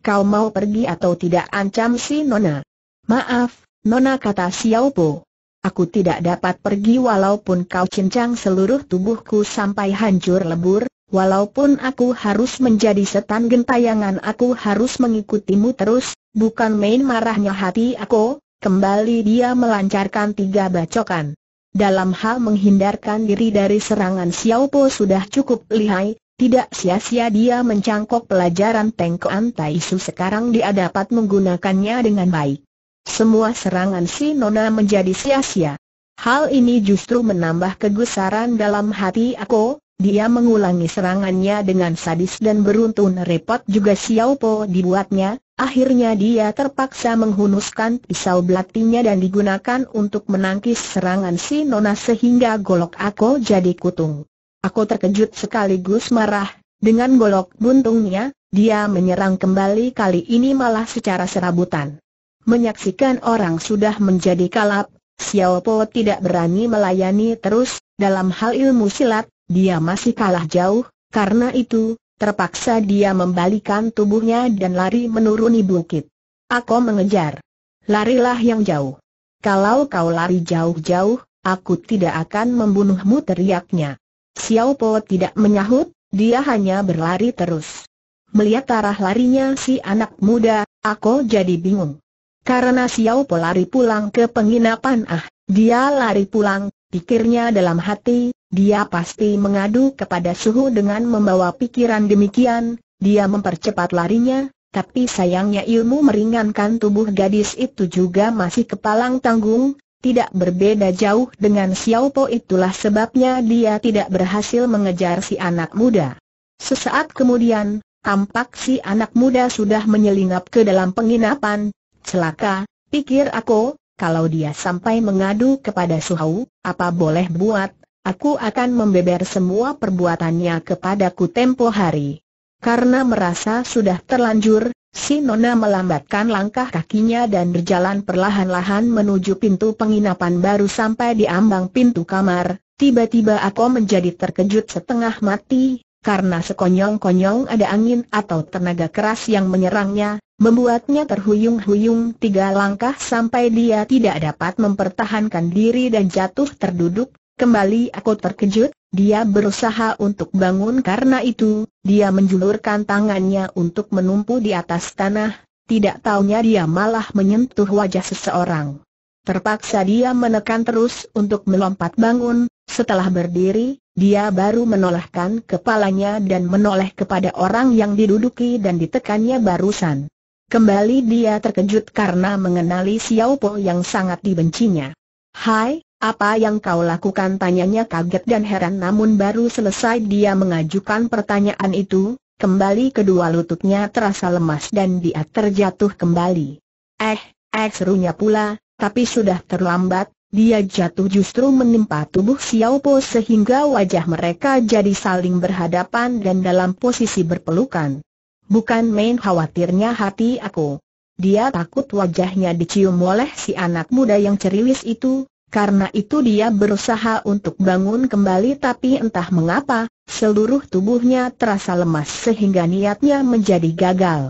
Kau mau pergi atau tidak ancam si Nona? Maaf, Nona kata Xiao Po. Aku tidak dapat pergi walaupun kau cincang seluruh tubuhku sampai hancur lebur, walaupun aku harus menjadi setan gentayangan aku harus mengikutimu terus, bukan main marahnya hati aku, kembali dia melancarkan tiga bacokan. Dalam hal menghindarkan diri dari serangan Xiao Po sudah cukup lihai, tidak sia-sia dia mencangkok pelajaran Tengkoan Antaisu sekarang dia dapat menggunakannya dengan baik. Semua serangan si Nona menjadi sia-sia. Hal ini justru menambah kegusaran dalam hati aku, dia mengulangi serangannya dengan sadis dan beruntun repot juga Xiao Po dibuatnya, akhirnya dia terpaksa menghunuskan pisau belatinya dan digunakan untuk menangkis serangan si Nona sehingga golok aku jadi kutung. Aku terkejut sekaligus marah, dengan golok buntungnya, dia menyerang kembali kali ini malah secara serabutan. Menyaksikan orang sudah menjadi kalap, Xiao Po tidak berani melayani terus, dalam hal ilmu silat, dia masih kalah jauh, karena itu, terpaksa dia membalikan tubuhnya dan lari menuruni bukit. Aku mengejar. Larilah yang jauh. Kalau kau lari jauh-jauh, aku tidak akan membunuhmu teriaknya. Xiao Po tidak menyahut, dia hanya berlari terus. Melihat arah larinya si anak muda, aku jadi bingung. Karena Xiao Po lari pulang ke penginapan ah, dia lari pulang, pikirnya dalam hati, dia pasti mengadu kepada suhu dengan membawa pikiran demikian, dia mempercepat larinya, tapi sayangnya ilmu meringankan tubuh gadis itu juga masih kepalang tanggung, tidak berbeda jauh dengan Xiao Po itulah sebabnya dia tidak berhasil mengejar si anak muda. Sesaat kemudian, tampak si anak muda sudah menyelinap ke dalam penginapan, celaka, pikir aku, kalau dia sampai mengadu kepada Suhau, apa boleh buat, aku akan membeber semua perbuatannya kepadaku tempo hari. Karena merasa sudah terlanjur, si Nona melambatkan langkah kakinya dan berjalan perlahan-lahan menuju pintu penginapan baru sampai di ambang pintu kamar, tiba-tiba aku menjadi terkejut setengah mati, karena sekonyong-konyong ada angin atau tenaga keras yang menyerangnya, membuatnya terhuyung-huyung tiga langkah sampai dia tidak dapat mempertahankan diri dan jatuh terduduk, kembali aku terkejut, dia berusaha untuk bangun karena itu, dia menjulurkan tangannya untuk menumpu di atas tanah, tidak taunya dia malah menyentuh wajah seseorang. Terpaksa dia menekan terus untuk melompat bangun, setelah berdiri, dia baru menolehkan kepalanya dan menoleh kepada orang yang diduduki dan ditekannya barusan. Kembali dia terkejut karena mengenali Xiao Po yang sangat dibencinya. Hai, apa yang kau lakukan tanyanya kaget dan heran namun baru selesai dia mengajukan pertanyaan itu, kembali kedua lututnya terasa lemas dan dia terjatuh kembali. Eh, eh serunya pula, tapi sudah terlambat, dia jatuh justru menimpa tubuh Xiao Po sehingga wajah mereka jadi saling berhadapan dan dalam posisi berpelukan. Bukan main khawatirnya hati aku. Dia takut wajahnya dicium oleh si anak muda yang ceriwis itu, karena itu dia berusaha untuk bangun kembali tapi entah mengapa, seluruh tubuhnya terasa lemas sehingga niatnya menjadi gagal.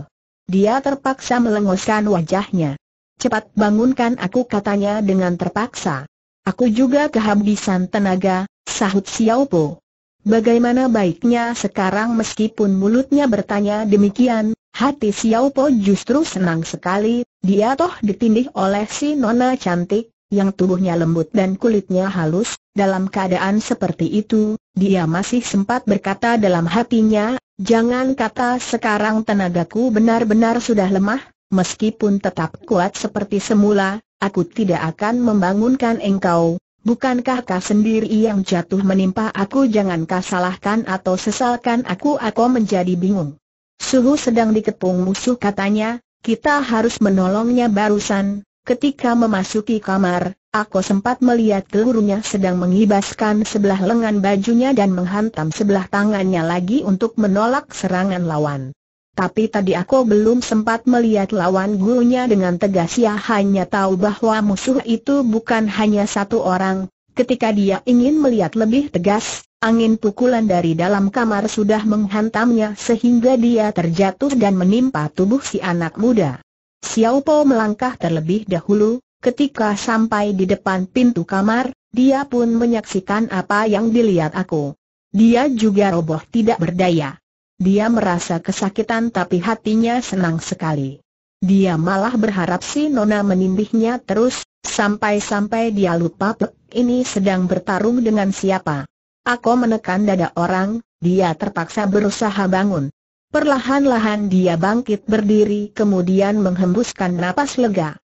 Dia terpaksa melengoskan wajahnya. Cepat bangunkan aku katanya dengan terpaksa. Aku juga kehabisan tenaga, sahut Xiao Po. Bagaimana baiknya sekarang meskipun mulutnya bertanya demikian, hati Xiao Po justru senang sekali, dia toh ditindih oleh si nona cantik, yang tubuhnya lembut dan kulitnya halus, dalam keadaan seperti itu, dia masih sempat berkata dalam hatinya, jangan kata sekarang tenagaku benar-benar sudah lemah, meskipun tetap kuat seperti semula, aku tidak akan membangunkan engkau, Bukankah kau sendiri yang jatuh menimpa aku jangan kau salahkan atau sesalkan aku aku menjadi bingung. Suhu sedang dikepung musuh katanya, kita harus menolongnya barusan, ketika memasuki kamar, aku sempat melihat telurnya sedang mengibaskan sebelah lengan bajunya dan menghantam sebelah tangannya lagi untuk menolak serangan lawan. Tapi tadi aku belum sempat melihat lawan gurunya dengan tegas ya hanya tahu bahwa musuh itu bukan hanya satu orang. Ketika dia ingin melihat lebih tegas, angin pukulan dari dalam kamar sudah menghantamnya sehingga dia terjatuh dan menimpa tubuh si anak muda. Xiao Po melangkah terlebih dahulu, ketika sampai di depan pintu kamar, dia pun menyaksikan apa yang dilihat aku. Dia juga roboh tidak berdaya. Dia merasa kesakitan tapi hatinya senang sekali. Dia malah berharap si Nona menindihnya terus, sampai-sampai dia lupa Pek ini sedang bertarung dengan siapa. Aku menekan dada orang, dia terpaksa berusaha bangun. Perlahan-lahan dia bangkit berdiri kemudian menghembuskan napas lega.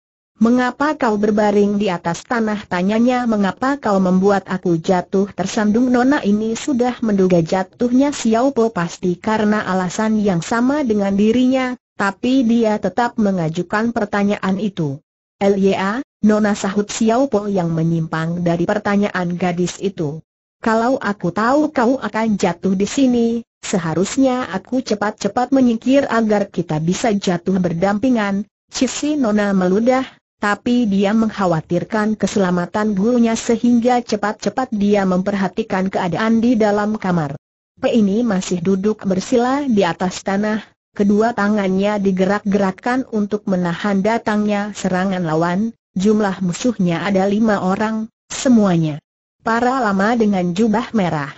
Mengapa kau berbaring di atas tanah? Tanyanya mengapa kau membuat aku jatuh tersandung Nona ini sudah menduga jatuhnya Xiao Po pasti karena alasan yang sama dengan dirinya, tapi dia tetap mengajukan pertanyaan itu. Lya, Nona sahut Xiao Po yang menyimpang dari pertanyaan gadis itu. Kalau aku tahu kau akan jatuh di sini, seharusnya aku cepat-cepat menyingkir agar kita bisa jatuh berdampingan. Cici Nona meludah, tapi dia mengkhawatirkan keselamatan gurunya sehingga cepat-cepat dia memperhatikan keadaan di dalam kamar. P ini masih duduk bersila di atas tanah, kedua tangannya digerak-gerakkan untuk menahan datangnya serangan lawan, jumlah musuhnya ada lima orang, semuanya. Para lama dengan jubah merah.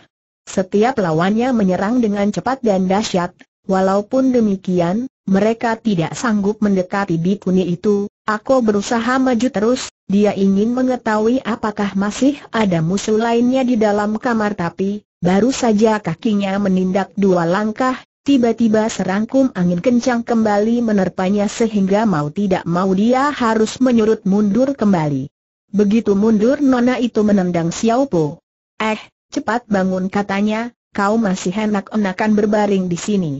Setiap lawannya menyerang dengan cepat dan dahsyat, walaupun demikian, mereka tidak sanggup mendekati bikuni itu, Aku berusaha maju terus, dia ingin mengetahui apakah masih ada musuh lainnya di dalam kamar tapi, baru saja kakinya menindak dua langkah, tiba-tiba serangkum angin kencang kembali menerpanya sehingga mau tidak mau dia harus menyurut mundur kembali. Begitu mundur Nona itu menendang Xiao Po. Eh, cepat bangun katanya, kau masih enak-enakan berbaring di sini.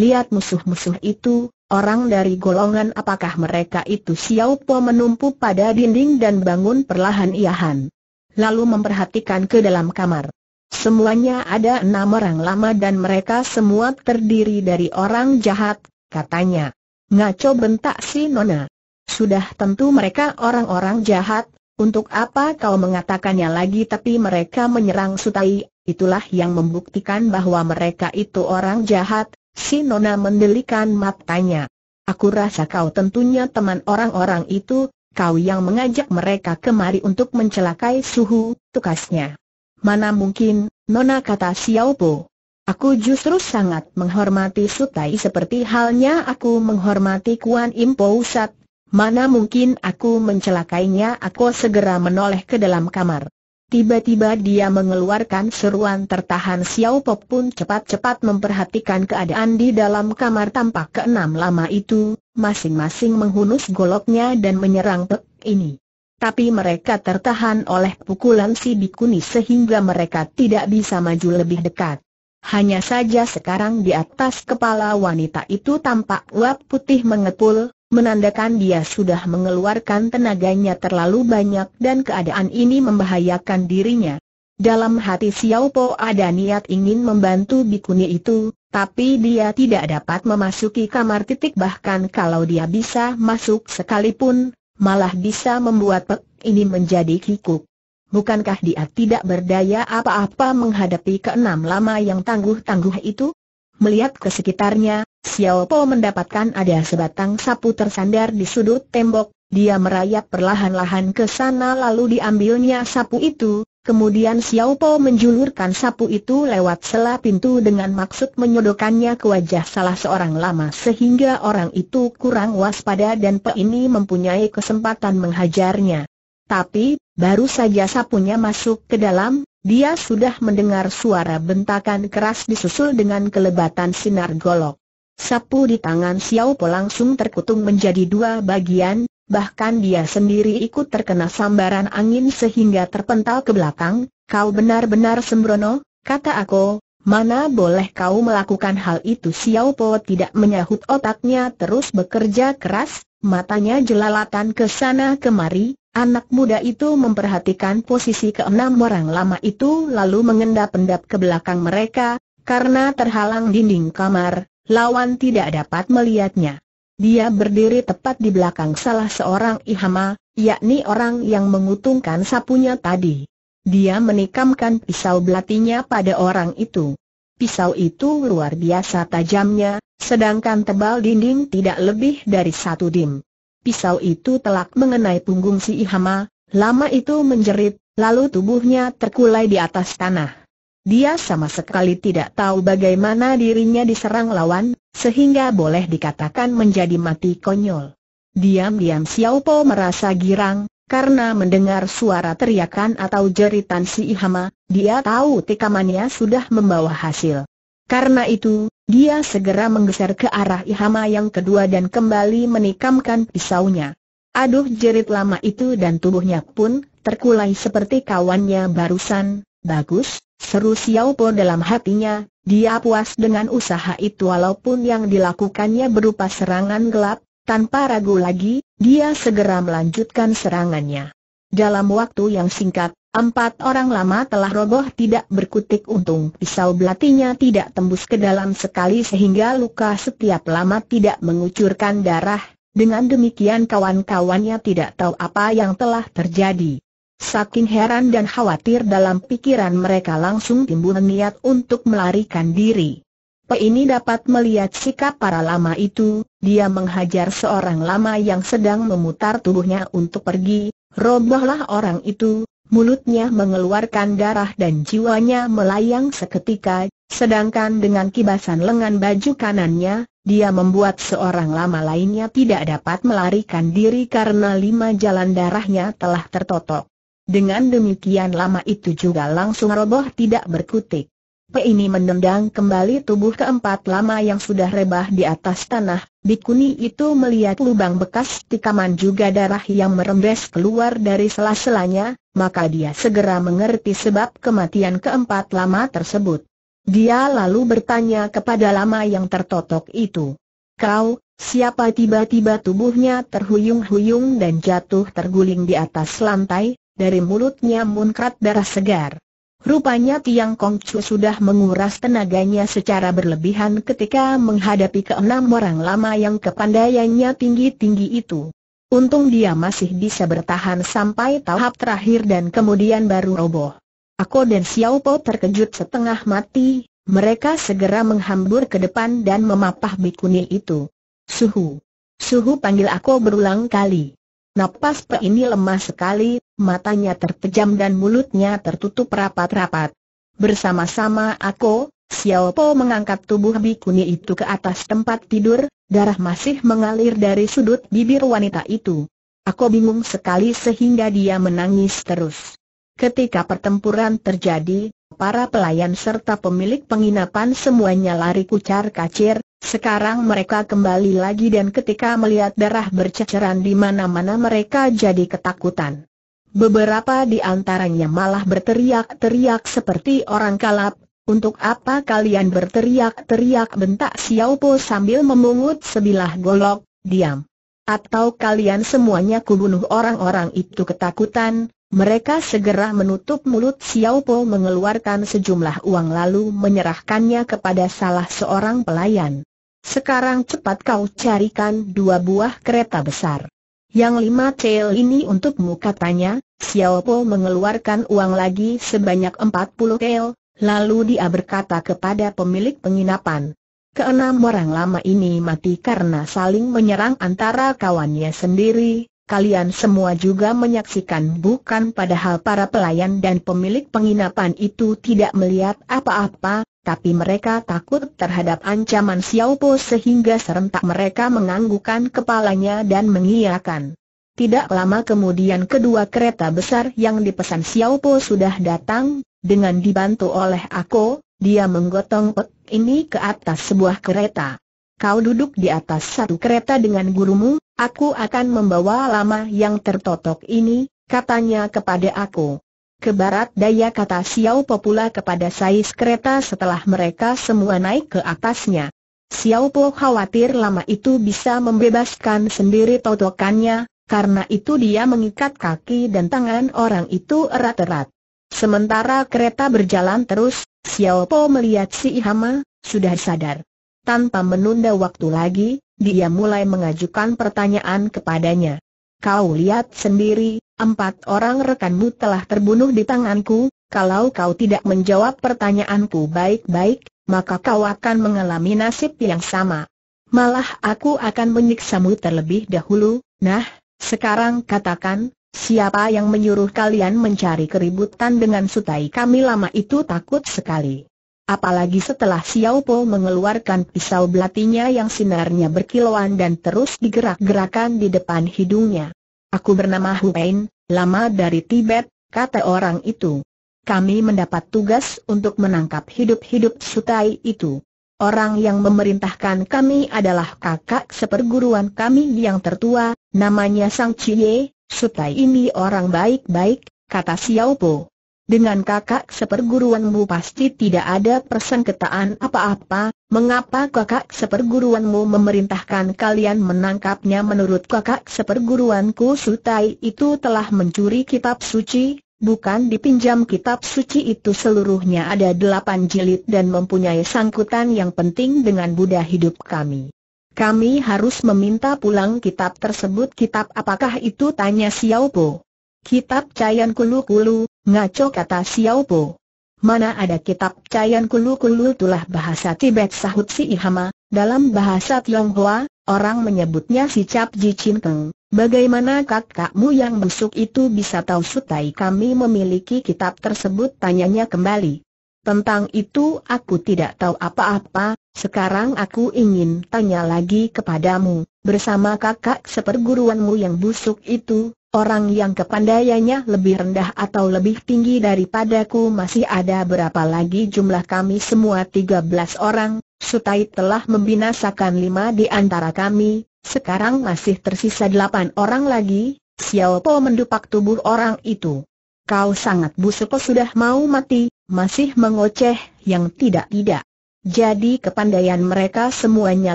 Lihat musuh-musuh itu, Orang dari golongan apakah mereka itu Xiao Po menumpu pada dinding dan bangun perlahan-iahan. Lalu memperhatikan ke dalam kamar. Semuanya ada enam orang lama dan mereka semua terdiri dari orang jahat, katanya. Ngaco bentak si Nona. Sudah tentu mereka orang-orang jahat, untuk apa kau mengatakannya lagi tapi mereka menyerang Sutai, itulah yang membuktikan bahwa mereka itu orang jahat, Si Nona mendelikan matanya. Aku rasa kau tentunya teman orang-orang itu, kau yang mengajak mereka kemari untuk mencelakai suhu, tukasnya. Mana mungkin, Nona kata Xiao Xiaopo. Aku justru sangat menghormati Sutai seperti halnya aku menghormati Kuan Impo Usat. Mana mungkin aku mencelakainya aku segera menoleh ke dalam kamar. Tiba-tiba dia mengeluarkan seruan tertahan Xiao Pop pun cepat-cepat memperhatikan keadaan di dalam kamar tampak keenam lama itu, masing-masing menghunus goloknya dan menyerang pek ini. Tapi mereka tertahan oleh pukulan si bikuni sehingga mereka tidak bisa maju lebih dekat. Hanya saja sekarang di atas kepala wanita itu tampak uap putih mengepul, menandakan dia sudah mengeluarkan tenaganya terlalu banyak dan keadaan ini membahayakan dirinya. Dalam hati Xiao Po ada niat ingin membantu bikuni itu, tapi dia tidak dapat memasuki kamar titik bahkan kalau dia bisa masuk sekalipun, malah bisa membuat pek ini menjadi kikuk. Bukankah dia tidak berdaya apa-apa menghadapi keenam lama yang tangguh-tangguh itu? Melihat ke sekitarnya, Xiao Po mendapatkan ada sebatang sapu tersandar di sudut tembok, dia merayap perlahan-lahan ke sana lalu diambilnya sapu itu, kemudian Xiao Po menjulurkan sapu itu lewat sela pintu dengan maksud menyodokannya ke wajah salah seorang lama sehingga orang itu kurang waspada dan Pe ini mempunyai kesempatan menghajarnya. Tapi, baru saja sapunya masuk ke dalam, dia sudah mendengar suara bentakan keras disusul dengan kelebatan sinar golok. Sapu di tangan Xiao Po langsung terkutung menjadi dua bagian, bahkan dia sendiri ikut terkena sambaran angin sehingga terpental ke belakang. Kau benar-benar sembrono, kata aku, mana boleh kau melakukan hal itu Xiao Po tidak menyahut otaknya terus bekerja keras, matanya jelalatan ke sana kemari, Anak muda itu memperhatikan posisi keenam orang lama itu lalu mengendap-endap ke belakang mereka, karena terhalang dinding kamar, lawan tidak dapat melihatnya. Dia berdiri tepat di belakang salah seorang ihama, yakni orang yang mengutungkan sapunya tadi. Dia menikamkan pisau belatinya pada orang itu. Pisau itu luar biasa tajamnya, sedangkan tebal dinding tidak lebih dari satu dim. Pisau itu telak mengenai punggung si Ihama, lama itu menjerit, lalu tubuhnya terkulai di atas tanah. Dia sama sekali tidak tahu bagaimana dirinya diserang lawan, sehingga boleh dikatakan menjadi mati konyol. Diam-diam Xiao Po merasa girang, karena mendengar suara teriakan atau jeritan si Ihama, dia tahu tikamannya sudah membawa hasil. Karena itu, dia segera menggeser ke arah Ihama yang kedua dan kembali menikamkan pisaunya. Aduh jerit lama itu dan tubuhnya pun terkulai seperti kawannya barusan, bagus, Seru Xiao Po dalam hatinya, dia puas dengan usaha itu walaupun yang dilakukannya berupa serangan gelap, tanpa ragu lagi, dia segera melanjutkan serangannya. Dalam waktu yang singkat, empat orang lama telah roboh tidak berkutik untung pisau belatinya tidak tembus ke dalam sekali sehingga luka setiap lama tidak mengucurkan darah, dengan demikian kawan-kawannya tidak tahu apa yang telah terjadi. Saking heran dan khawatir dalam pikiran mereka langsung timbul niat untuk melarikan diri. Pe ini dapat melihat sikap para lama itu, dia menghajar seorang lama yang sedang memutar tubuhnya untuk pergi, robohlah orang itu, mulutnya mengeluarkan darah dan jiwanya melayang seketika, sedangkan dengan kibasan lengan baju kanannya, dia membuat seorang lama lainnya tidak dapat melarikan diri karena lima jalan darahnya telah tertotok. Dengan demikian lama itu juga langsung roboh tidak berkutik. P ini menendang kembali tubuh keempat lama yang sudah rebah di atas tanah. Bikuni itu melihat lubang bekas tikaman juga darah yang merembes keluar dari sela-selanya, maka dia segera mengerti sebab kematian keempat lama tersebut. Dia lalu bertanya kepada lama yang tertotok itu. Kau, siapa tiba-tiba tubuhnya terhuyung-huyung dan jatuh terguling di atas lantai, dari mulutnya muncrat darah segar. Rupanya Tiang Chu sudah menguras tenaganya secara berlebihan ketika menghadapi keenam orang lama yang kepandaiannya tinggi-tinggi itu. Untung dia masih bisa bertahan sampai tahap terakhir dan kemudian baru roboh. Ako dan Xiao Po terkejut setengah mati, mereka segera menghambur ke depan dan memapah bikuni itu. Suhu! Suhu panggil aku berulang kali. Napas Pe ini lemah sekali, matanya terpejam dan mulutnya tertutup rapat-rapat. Bersama-sama aku, Xiao Po mengangkat tubuh bikuni itu ke atas tempat tidur, darah masih mengalir dari sudut bibir wanita itu. Aku bingung sekali sehingga dia menangis terus. Ketika pertempuran terjadi, para pelayan serta pemilik penginapan semuanya lari kucar kacir, sekarang mereka kembali lagi dan ketika melihat darah berceceran di mana-mana mereka jadi ketakutan. Beberapa di antaranya malah berteriak-teriak seperti orang kalap, untuk apa kalian berteriak-teriak bentak Xiaopo sambil memungut sebilah golok, diam. Atau kalian semuanya kubunuh orang-orang itu ketakutan, mereka segera menutup mulut Xiao Po mengeluarkan sejumlah uang lalu menyerahkannya kepada salah seorang pelayan. Sekarang cepat kau carikan dua buah kereta besar. Yang lima cel ini untukmu katanya, Xiao Po mengeluarkan uang lagi sebanyak empat puluh cel, lalu dia berkata kepada pemilik penginapan. Keenam orang lama ini mati karena saling menyerang antara kawannya sendiri, kalian semua juga menyaksikan bukan padahal para pelayan dan pemilik penginapan itu tidak melihat apa-apa, tapi mereka takut terhadap ancaman Xiao Po sehingga serentak mereka menganggukkan kepalanya dan mengiyakan. Tidak lama kemudian kedua kereta besar yang dipesan Xiao Po sudah datang, dengan dibantu oleh Ako, dia menggotong ini ke atas sebuah kereta kau duduk di atas satu kereta dengan gurumu, aku akan membawa lama yang tertotok ini, katanya kepada aku. Ke barat daya kata Xiao Po pula kepada sais kereta setelah mereka semua naik ke atasnya. Xiao Po khawatir lama itu bisa membebaskan sendiri totokannya, karena itu dia mengikat kaki dan tangan orang itu erat-erat. Sementara kereta berjalan terus, Xiao Po melihat si Ihama, sudah sadar tanpa menunda waktu lagi, dia mulai mengajukan pertanyaan kepadanya. Kau lihat sendiri, empat orang rekanmu telah terbunuh di tanganku, kalau kau tidak menjawab pertanyaanku baik-baik, maka kau akan mengalami nasib yang sama. Malah aku akan menyiksamu terlebih dahulu, nah, sekarang katakan, siapa yang menyuruh kalian mencari keributan dengan sutai kami lama itu takut sekali. Apalagi setelah Xiao Po mengeluarkan pisau belatinya yang sinarnya berkilauan dan terus digerak-gerakan di depan hidungnya. Aku bernama Hu Pain, lama dari Tibet, kata orang itu. Kami mendapat tugas untuk menangkap hidup-hidup sutai itu. Orang yang memerintahkan kami adalah kakak seperguruan kami yang tertua, namanya Sang Cie, sutai ini orang baik-baik, kata Xiao Po. Dengan kakak seperguruanmu pasti tidak ada persengketaan apa-apa, mengapa kakak seperguruanmu memerintahkan kalian menangkapnya menurut kakak seperguruanku Sutai itu telah mencuri kitab suci, bukan dipinjam kitab suci itu seluruhnya ada delapan jilid dan mempunyai sangkutan yang penting dengan Buddha hidup kami. Kami harus meminta pulang kitab tersebut kitab apakah itu tanya Xiaopo. Kitab Cayan Kulu Kulu, Ngaco kata Xiao Po. Mana ada kitab Cayan Kulu Kulu tulah bahasa Tibet sahut si Ihama, dalam bahasa Tionghoa, orang menyebutnya si Cap Ji Keng. Bagaimana kakakmu yang busuk itu bisa tahu sutai kami memiliki kitab tersebut tanyanya kembali. Tentang itu aku tidak tahu apa-apa, sekarang aku ingin tanya lagi kepadamu, bersama kakak seperguruanmu yang busuk itu, Orang yang kepandaiannya lebih rendah atau lebih tinggi daripadaku masih ada berapa lagi jumlah kami semua 13 orang, Sutai telah membinasakan lima di antara kami, sekarang masih tersisa delapan orang lagi, Xiao Po mendupak tubuh orang itu. Kau sangat busuk sudah mau mati, masih mengoceh, yang tidak-tidak. Jadi kepandaian mereka semuanya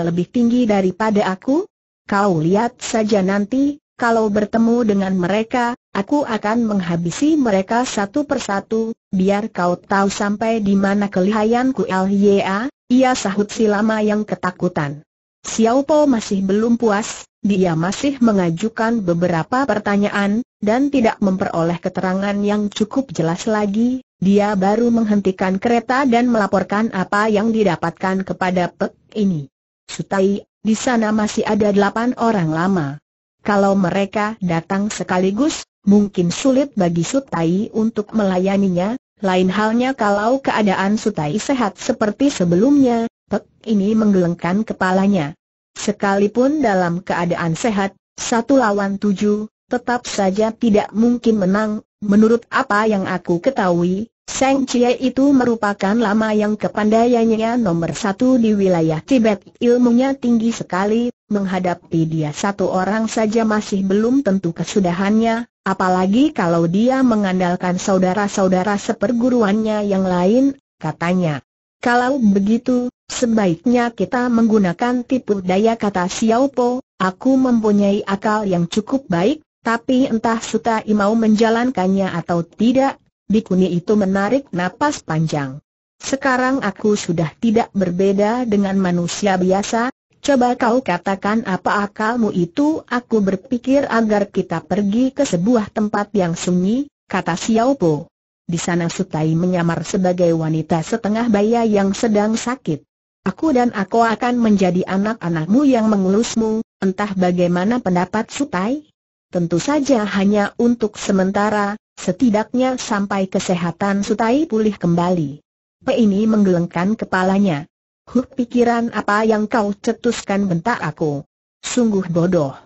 lebih tinggi daripada aku? Kau lihat saja nanti, kalau bertemu dengan mereka, aku akan menghabisi mereka satu persatu, biar kau tahu sampai di mana kelihayanku LYA, ia sahut si lama yang ketakutan. Xiao Po masih belum puas, dia masih mengajukan beberapa pertanyaan, dan tidak memperoleh keterangan yang cukup jelas lagi, dia baru menghentikan kereta dan melaporkan apa yang didapatkan kepada Pek ini. Sutai, di sana masih ada delapan orang lama. Kalau mereka datang sekaligus, mungkin sulit bagi Sutai untuk melayaninya, lain halnya kalau keadaan Sutai sehat seperti sebelumnya, Pek ini menggelengkan kepalanya. Sekalipun dalam keadaan sehat, satu lawan tujuh, tetap saja tidak mungkin menang, menurut apa yang aku ketahui, Seng Chie itu merupakan lama yang kepandaiannya nomor satu di wilayah Tibet. Ilmunya tinggi sekali, Menghadapi dia satu orang saja masih belum tentu kesudahannya, apalagi kalau dia mengandalkan saudara-saudara seperguruannya yang lain, katanya. Kalau begitu, sebaiknya kita menggunakan tipu daya kata Xiaopo, aku mempunyai akal yang cukup baik, tapi entah Sutai mau menjalankannya atau tidak, Bikuni itu menarik napas panjang. Sekarang aku sudah tidak berbeda dengan manusia biasa, Coba kau katakan apa akalmu itu Aku berpikir agar kita pergi ke sebuah tempat yang sunyi, kata Xiao Po. Di sana Sutai menyamar sebagai wanita setengah baya yang sedang sakit. Aku dan aku akan menjadi anak-anakmu yang mengurusmu, entah bagaimana pendapat Sutai? Tentu saja hanya untuk sementara, setidaknya sampai kesehatan Sutai pulih kembali. Pe ini menggelengkan kepalanya. Huh pikiran apa yang kau cetuskan bentak aku. Sungguh bodoh.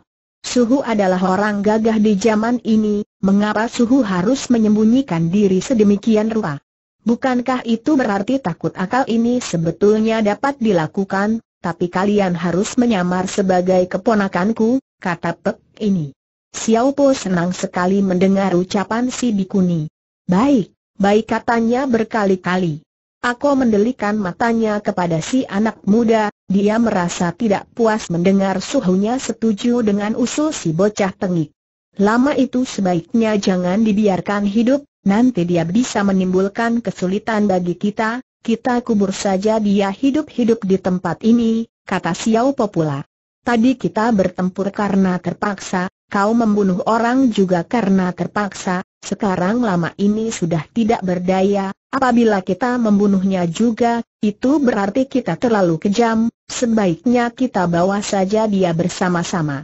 Suhu adalah orang gagah di zaman ini, mengapa Suhu harus menyembunyikan diri sedemikian rupa? Bukankah itu berarti takut akal ini sebetulnya dapat dilakukan, tapi kalian harus menyamar sebagai keponakanku, kata Pek ini. Xiao Po senang sekali mendengar ucapan si Bikuni. Baik, baik katanya berkali-kali. Aku mendelikan matanya kepada si anak muda, dia merasa tidak puas mendengar suhunya setuju dengan usul si bocah tengik. Lama itu sebaiknya jangan dibiarkan hidup, nanti dia bisa menimbulkan kesulitan bagi kita, kita kubur saja dia hidup-hidup di tempat ini, kata Xiao Po pula. Tadi kita bertempur karena terpaksa, kau membunuh orang juga karena terpaksa, sekarang lama ini sudah tidak berdaya, Apabila kita membunuhnya juga, itu berarti kita terlalu kejam, sebaiknya kita bawa saja dia bersama-sama.